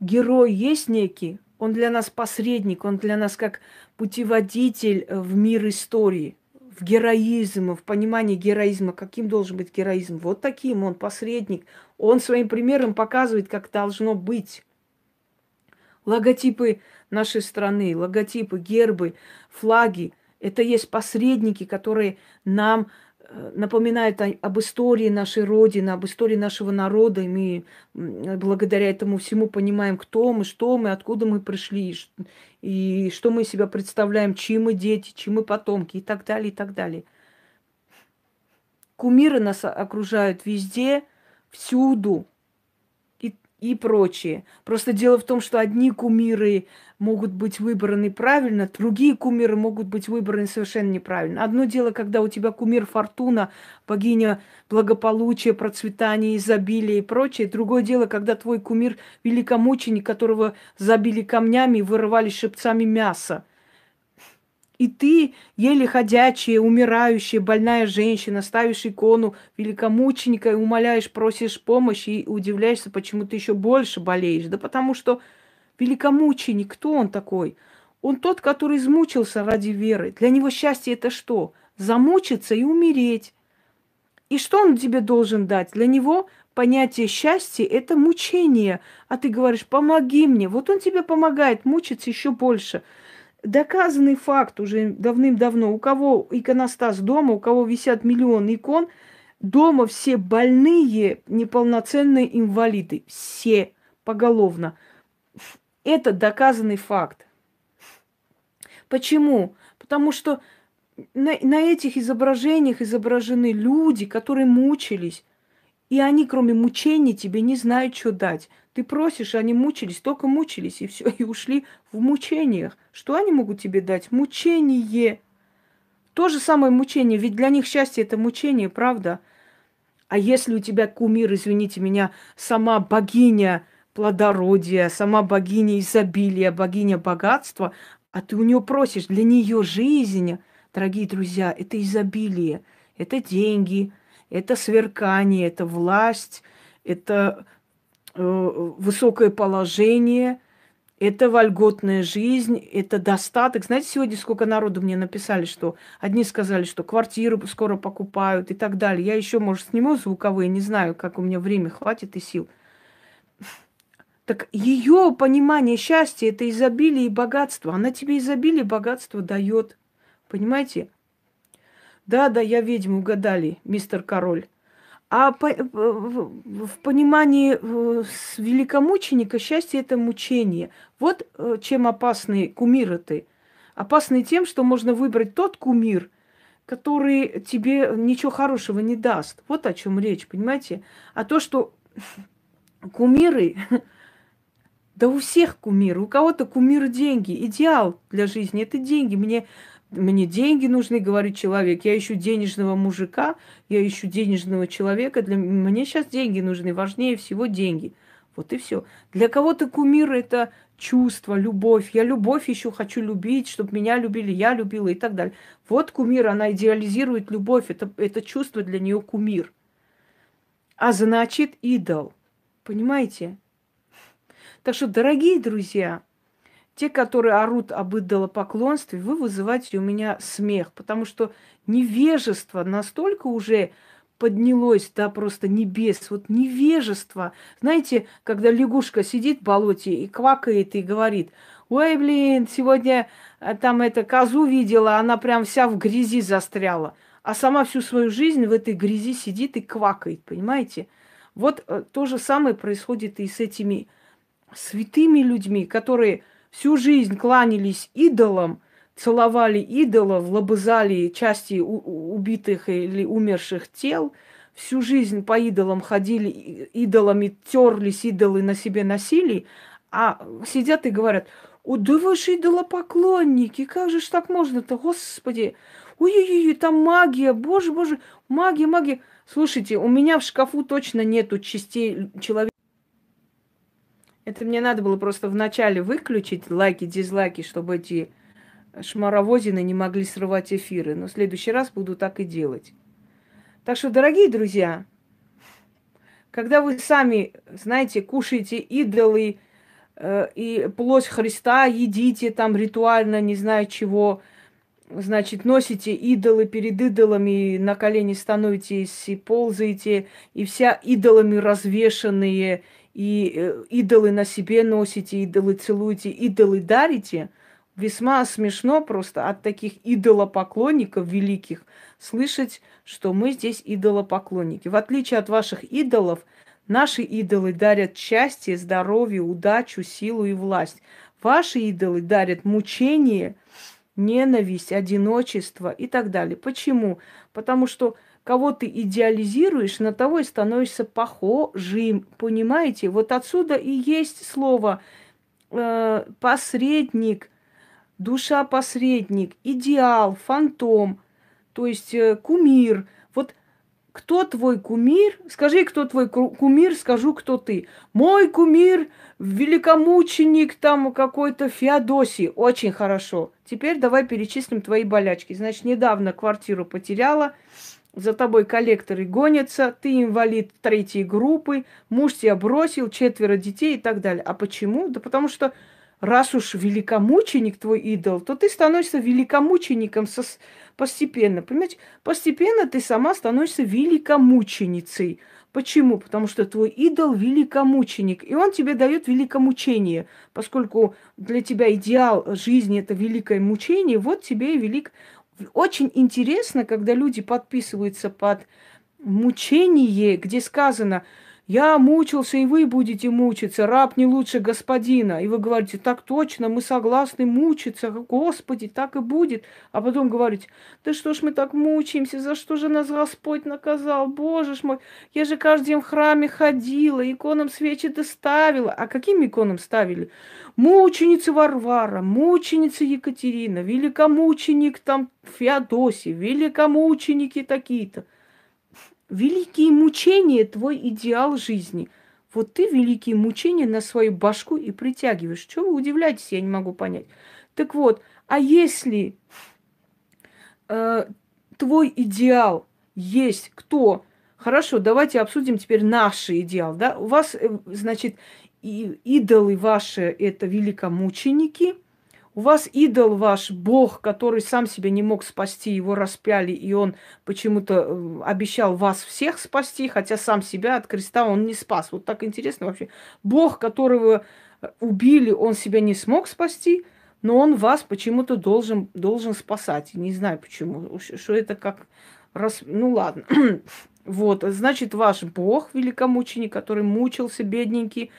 герой есть некий, он для нас посредник, он для нас как путеводитель в мир истории, в героизм, в понимании героизма, каким должен быть героизм. Вот таким он посредник. Он своим примером показывает, как должно быть. Логотипы нашей страны, логотипы, гербы, флаги – это есть посредники, которые нам э, напоминают об истории нашей Родины, об истории нашего народа. И мы благодаря этому всему понимаем, кто мы, что мы, откуда мы пришли, и что мы себя представляем, чьи мы дети, чьи мы потомки и так далее, и так далее. Кумиры нас окружают везде, всюду и прочее. Просто дело в том, что одни кумиры могут быть выбраны правильно, другие кумиры могут быть выбраны совершенно неправильно. Одно дело, когда у тебя кумир фортуна, богиня благополучия, процветания, изобилия и прочее. Другое дело, когда твой кумир великомученик, которого забили камнями и вырывали шипцами мясо – и ты, еле ходячая, умирающая, больная женщина, ставишь икону великомученика и умоляешь, просишь помощи и удивляешься, почему ты еще больше болеешь. Да потому что великомученик, кто он такой? Он тот, который измучился ради веры. Для него счастье это что? Замучиться и умереть. И что он тебе должен дать? Для него понятие счастья – это мучение. А ты говоришь, помоги мне. Вот он тебе помогает мучится еще больше – доказанный факт уже давным-давно. У кого иконостас дома, у кого висят миллион икон, дома все больные, неполноценные инвалиды. Все поголовно. Это доказанный факт. Почему? Потому что на, на этих изображениях изображены люди, которые мучились. И они, кроме мучений, тебе не знают, что дать. Ты просишь, они мучились, только мучились, и все, и ушли в мучениях. Что они могут тебе дать? Мучение. То же самое мучение, ведь для них счастье – это мучение, правда? А если у тебя кумир, извините меня, сама богиня плодородия, сама богиня изобилия, богиня богатства, а ты у нее просишь, для нее жизнь, дорогие друзья, это изобилие, это деньги, это сверкание, это власть, это Э, высокое положение, это вольготная жизнь, это достаток. Знаете, сегодня сколько народу мне написали, что одни сказали, что квартиру скоро покупают и так далее. Я еще, может, сниму звуковые, не знаю, как у меня время хватит и сил. Так ее понимание счастья – это изобилие и богатство. Она тебе изобилие и богатство дает. Понимаете? Да, да, я ведьму угадали, мистер король. А по, э, в понимании э, великомученика счастье это мучение. Вот э, чем опасны кумиры-то. Опасны тем, что можно выбрать тот кумир, который тебе ничего хорошего не даст. Вот о чем речь, понимаете? А то, что кумиры, да у всех кумир, у кого-то кумир деньги, идеал для жизни, это деньги. Мне мне деньги нужны, говорит человек, я ищу денежного мужика, я ищу денежного человека, для... мне сейчас деньги нужны, важнее всего деньги. Вот и все. Для кого-то кумир – это чувство, любовь. Я любовь еще хочу любить, чтобы меня любили, я любила и так далее. Вот кумир, она идеализирует любовь, это, это чувство для нее кумир. А значит, идол. Понимаете? Так что, дорогие друзья, те, которые орут об идолопоклонстве, вы вызываете у меня смех, потому что невежество настолько уже поднялось, да, просто небес. Вот невежество. Знаете, когда лягушка сидит в болоте и квакает, и говорит, ой, блин, сегодня э, там это козу видела, она прям вся в грязи застряла. А сама всю свою жизнь в этой грязи сидит и квакает, понимаете? Вот э, то же самое происходит и с этими святыми людьми, которые всю жизнь кланялись идолам, целовали идолов, лобызали части убитых или умерших тел, всю жизнь по идолам ходили, идолами терлись, идолы на себе носили, а сидят и говорят, о, да вы же идолопоклонники, как же ж так можно-то, господи, ой-ой-ой, там магия, боже, боже, магия, магия. Слушайте, у меня в шкафу точно нету частей человека, это мне надо было просто вначале выключить лайки, дизлайки, чтобы эти шмаровозины не могли срывать эфиры. Но в следующий раз буду так и делать. Так что, дорогие друзья, когда вы сами, знаете, кушаете идолы э, и плоть Христа, едите там ритуально, не знаю чего, значит, носите идолы перед идолами, на колени становитесь и ползаете, и вся идолами развешенные – и э, идолы на себе носите, идолы целуете, идолы дарите. Весьма смешно просто от таких идолопоклонников великих слышать, что мы здесь идолопоклонники. В отличие от ваших идолов, наши идолы дарят счастье, здоровье, удачу, силу и власть. Ваши идолы дарят мучение, ненависть, одиночество и так далее. Почему? Потому что кого ты идеализируешь, на того и становишься похожим. Понимаете? Вот отсюда и есть слово э, посредник, душа-посредник, идеал, фантом, то есть э, кумир. Вот кто твой кумир? Скажи, кто твой кумир, скажу, кто ты. Мой кумир великомученик там какой-то Феодосий. Очень хорошо. Теперь давай перечислим твои болячки. Значит, недавно квартиру потеряла, за тобой коллекторы гонятся, ты инвалид третьей группы, муж тебя бросил, четверо детей и так далее. А почему? Да потому что раз уж великомученик твой идол, то ты становишься великомучеником со... постепенно. Понимаете? Постепенно ты сама становишься великомученицей. Почему? Потому что твой идол великомученик, и он тебе дает великомучение, поскольку для тебя идеал жизни это великое мучение, вот тебе и велик очень интересно, когда люди подписываются под мучение, где сказано, я мучился, и вы будете мучиться. Раб не лучше господина. И вы говорите, так точно, мы согласны мучиться. Господи, так и будет. А потом говорите, да что ж мы так мучаемся, за что же нас Господь наказал? Боже ж мой, я же каждый день в храме ходила, иконам свечи доставила. А каким иконам ставили? Мученица Варвара, мученица Екатерина, великомученик там Феодосий, великомученики такие-то. Великие мучения – твой идеал жизни. Вот ты великие мучения на свою башку и притягиваешь. Чего вы удивляетесь, я не могу понять. Так вот, а если э, твой идеал есть кто? Хорошо, давайте обсудим теперь наш идеал. Да? У вас, э, значит, и идолы ваши – это великомученики – у вас идол ваш, Бог, который сам себя не мог спасти, его распяли, и он почему-то э, обещал вас всех спасти, хотя сам себя от креста он не спас. Вот так интересно вообще. Бог, которого э, убили, он себя не смог спасти, но он вас почему-то должен, должен спасать. Не знаю почему, что это как... Раз... Ну ладно. вот, значит, ваш Бог, великомученик, который мучился, бедненький,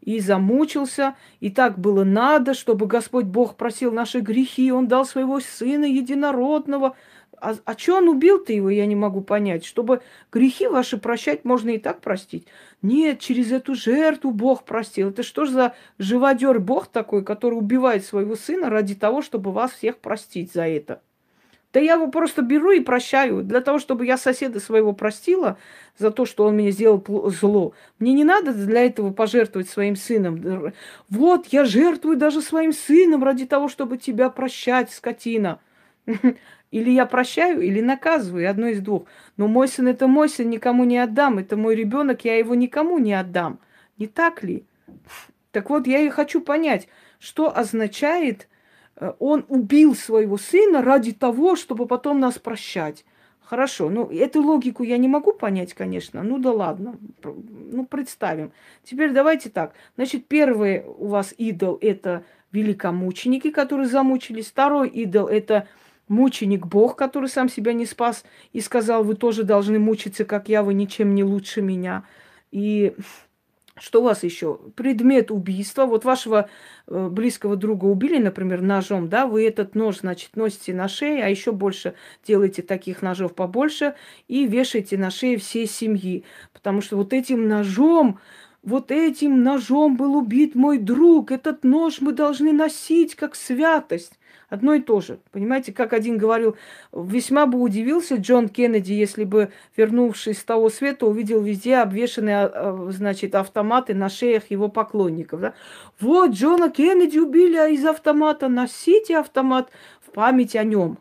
и замучился, и так было надо, чтобы Господь Бог просил наши грехи, и Он дал своего Сына Единородного. А, а что он убил то его, я не могу понять. Чтобы грехи ваши прощать, можно и так простить. Нет, через эту жертву Бог простил. Это что же за живодер Бог такой, который убивает своего сына ради того, чтобы вас всех простить за это? Да я его просто беру и прощаю. Для того, чтобы я соседа своего простила за то, что он мне сделал зло. Мне не надо для этого пожертвовать своим сыном. Вот, я жертвую даже своим сыном ради того, чтобы тебя прощать, скотина. Или я прощаю, или наказываю, одно из двух. Но мой сын это мой сын, никому не отдам. Это мой ребенок, я его никому не отдам. Не так ли? Так вот, я и хочу понять, что означает Э, он убил своего сына ради того, чтобы потом нас прощать. Хорошо, ну эту логику я не могу понять, конечно. Ну да ладно, ну представим. Теперь давайте так. Значит, первый у вас идол – это великомученики, которые замучились. Второй идол – это мученик Бог, который сам себя не спас и сказал, вы тоже должны мучиться, как я, вы ничем не лучше меня. И что у вас еще? Предмет убийства. Вот вашего э, близкого друга убили, например, ножом, да, вы этот нож, значит, носите на шее, а еще больше делаете таких ножов побольше и вешаете на шее всей семьи. Потому что вот этим ножом, вот этим ножом был убит мой друг. Этот нож мы должны носить как святость. Одно и то же. Понимаете, как один говорил, весьма бы удивился Джон Кеннеди, если бы, вернувшись с того света, увидел везде обвешенные, а, а, значит, автоматы на шеях его поклонников. Да? Вот Джона Кеннеди убили а из автомата, носите автомат в память о нем.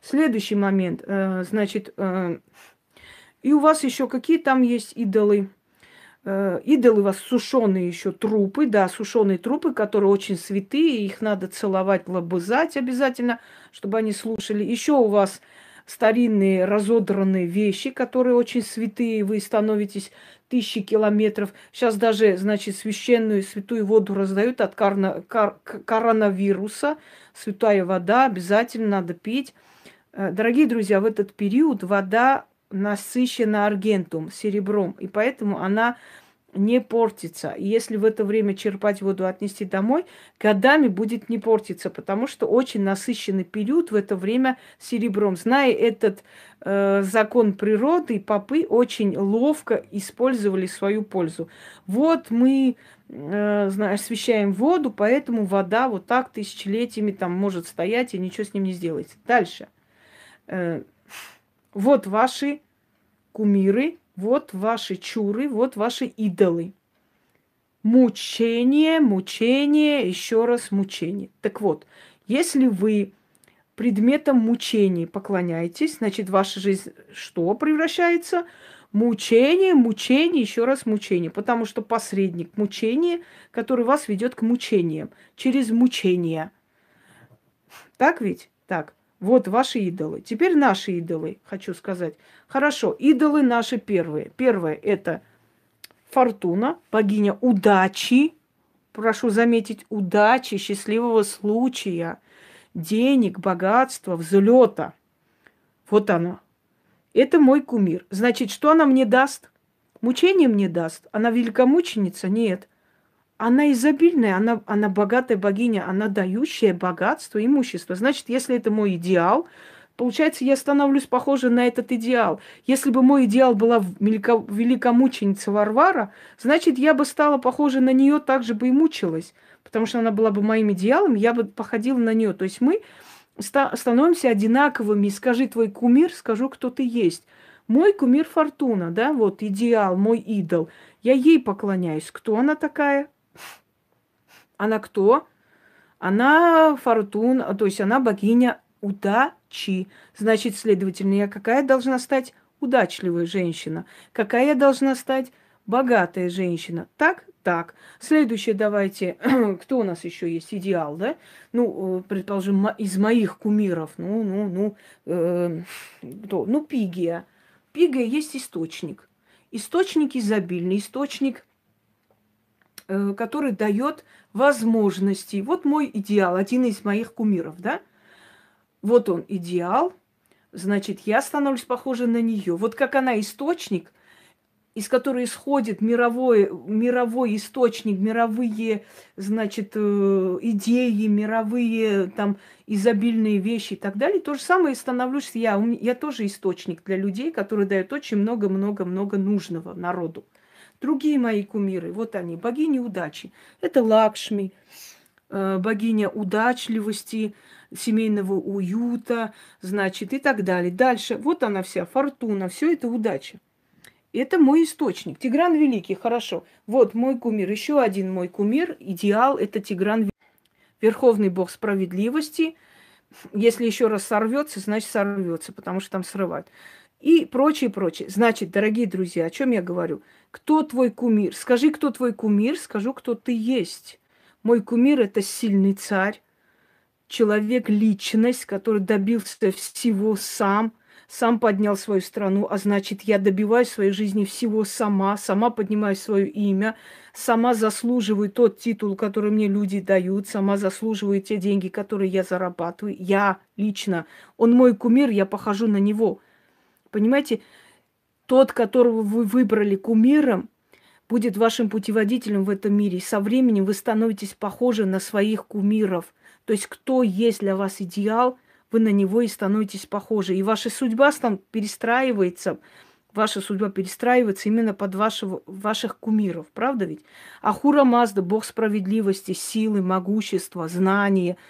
Следующий момент, э, значит, э, и у вас еще какие там есть идолы? Э, идолы у вас сушеные еще трупы, да, сушеные трупы, которые очень святые, их надо целовать, лобызать обязательно, чтобы они слушали. Еще у вас старинные разодранные вещи, которые очень святые, вы становитесь тысячи километров. Сейчас даже, значит, священную святую воду раздают от карна, кар, коронавируса. Святая вода обязательно надо пить. Э, дорогие друзья, в этот период вода насыщена аргентум, серебром, и поэтому она не портится. И если в это время черпать воду, отнести домой, годами будет не портиться, потому что очень насыщенный период в это время серебром. Зная этот э, закон природы, попы очень ловко использовали свою пользу. Вот мы э, освещаем воду, поэтому вода вот так тысячелетиями там может стоять и ничего с ним не сделать. Дальше. Э, вот ваши кумиры, вот ваши чуры, вот ваши идолы. Мучение, мучение, еще раз мучение. Так вот, если вы предметом мучений поклоняетесь, значит, ваша жизнь что превращается? Мучение, мучение, еще раз мучение. Потому что посредник мучения, который вас ведет к мучениям, через мучение. Так ведь? Так. Вот ваши идолы. Теперь наши идолы, хочу сказать. Хорошо, идолы наши первые. Первое – это фортуна, богиня удачи. Прошу заметить, удачи, счастливого случая, денег, богатства, взлета. Вот она. Это мой кумир. Значит, что она мне даст? Мучение мне даст? Она великомученица? Нет она изобильная, она, она богатая богиня, она дающая богатство, имущество. Значит, если это мой идеал, получается, я становлюсь похожа на этот идеал. Если бы мой идеал была велико, великомученица Варвара, значит, я бы стала похожа на нее, так же бы и мучилась, потому что она была бы моим идеалом, я бы походила на нее. То есть мы ста- становимся одинаковыми. Скажи твой кумир, скажу, кто ты есть. Мой кумир Фортуна, да, вот идеал, мой идол. Я ей поклоняюсь. Кто она такая? Она кто? Она фортун, то есть она богиня удачи. Значит, следовательно, я какая должна стать удачливая женщина? Какая я должна стать богатая женщина? Так? Так. Следующее давайте. Кто у нас еще есть? Идеал, да? Ну, э, предположим, из моих кумиров. Ну, ну, ну. Э, кто? Ну, Пигия. Пигия есть источник. Источник изобильный, источник, э, который дает возможностей. Вот мой идеал, один из моих кумиров, да? Вот он идеал, значит, я становлюсь похожа на нее. Вот как она источник, из которой исходит мировой, мировой источник, мировые, значит, э, идеи, мировые там изобильные вещи и так далее. То же самое становлюсь я. Я тоже источник для людей, которые дают очень много-много-много нужного народу. Другие мои кумиры, вот они, богини удачи. Это Лакшми, э, богиня удачливости, семейного уюта, значит, и так далее. Дальше, вот она вся, фортуна, все это удача. Это мой источник. Тигран Великий, хорошо. Вот мой кумир, еще один мой кумир, идеал, это Тигран Верховный бог справедливости. Если еще раз сорвется, значит сорвется, потому что там срывают и прочее, прочее. Значит, дорогие друзья, о чем я говорю? Кто твой кумир? Скажи, кто твой кумир, скажу, кто ты есть. Мой кумир – это сильный царь, человек, личность, который добился всего сам, сам поднял свою страну, а значит, я добиваюсь в своей жизни всего сама, сама поднимаю свое имя, сама заслуживаю тот титул, который мне люди дают, сама заслуживаю те деньги, которые я зарабатываю. Я лично. Он мой кумир, я похожу на него – Понимаете, тот, которого вы выбрали кумиром, будет вашим путеводителем в этом мире. со временем вы становитесь похожи на своих кумиров. То есть кто есть для вас идеал, вы на него и становитесь похожи. И ваша судьба там перестраивается, ваша судьба перестраивается именно под вашего, ваших кумиров, правда ведь? Ахура Мазда, бог справедливости, силы, могущества, знания –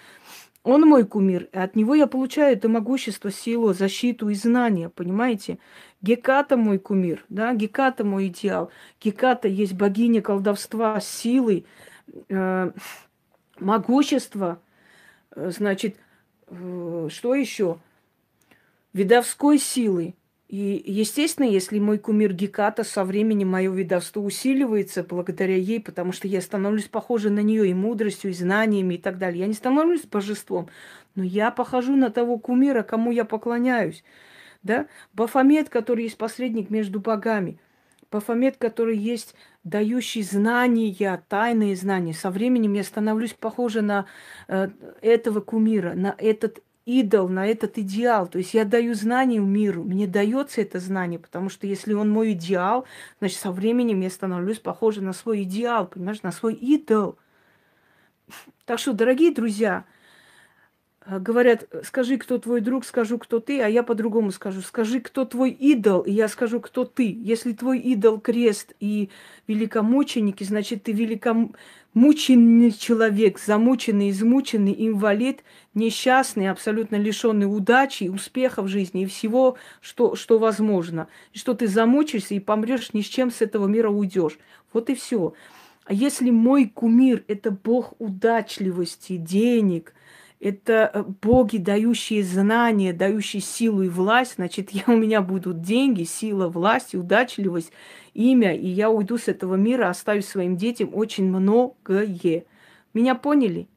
он мой кумир, и от него я получаю это могущество, силу, защиту и знания, понимаете? Геката мой кумир, да, Геката мой идеал. Геката есть богиня колдовства, силы, э, могущества. Э, значит, э, что еще? Видовской силы, и, естественно, если мой кумир Геката, со временем мое видовство усиливается благодаря ей, потому что я становлюсь похожа на нее и мудростью, и знаниями, и так далее. Я не становлюсь божеством, но я похожу на того кумира, кому я поклоняюсь. Да? Бафомет, который есть посредник между богами. Бафомет, который есть дающий знания, тайные знания. Со временем я становлюсь похожа на э, этого кумира, на этот идол, на этот идеал. То есть я даю знанию миру, мне дается это знание, потому что если он мой идеал, значит, со временем я становлюсь похожа на свой идеал, понимаешь, на свой идол. Так что, дорогие друзья, Э, говорят, скажи, кто твой друг, скажу, кто ты, а я по-другому скажу. Скажи, кто твой идол, и я скажу, кто ты. Если твой идол крест и великомученики, значит, ты великомученный человек, замученный, измученный, инвалид, несчастный, абсолютно лишенный удачи, успеха в жизни и всего, что, что возможно. И что ты замучишься и помрешь, ни с чем с этого мира уйдешь. Вот и все. А если мой кумир – это бог удачливости, денег – это э, боги, дающие знания, дающие силу и власть. Значит, я, у меня будут деньги, сила, власть, удачливость, имя, и я уйду с этого мира, оставив своим детям очень многое. Меня поняли?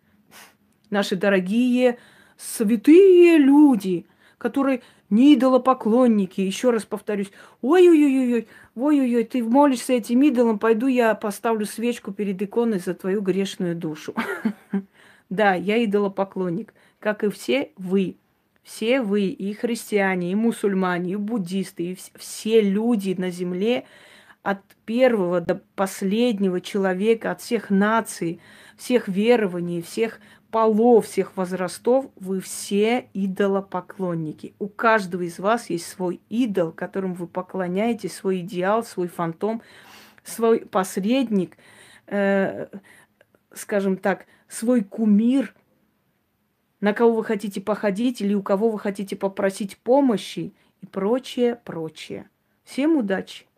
Наши дорогие святые люди, которые не идолопоклонники, еще раз повторюсь, ой-ой-ой-ой, ой-ой-ой, ты молишься этим идолом, пойду я поставлю свечку перед иконой за твою грешную душу. Да, я идолопоклонник, как и все вы. Все вы, и христиане, и мусульмане, и буддисты, и все люди на земле, от первого до последнего человека, от всех наций, всех верований, всех полов, всех возрастов, вы все идолопоклонники. У каждого из вас есть свой идол, которому вы поклоняетесь, свой идеал, свой фантом, свой посредник, э, скажем так, свой кумир, на кого вы хотите походить или у кого вы хотите попросить помощи и прочее, прочее. Всем удачи!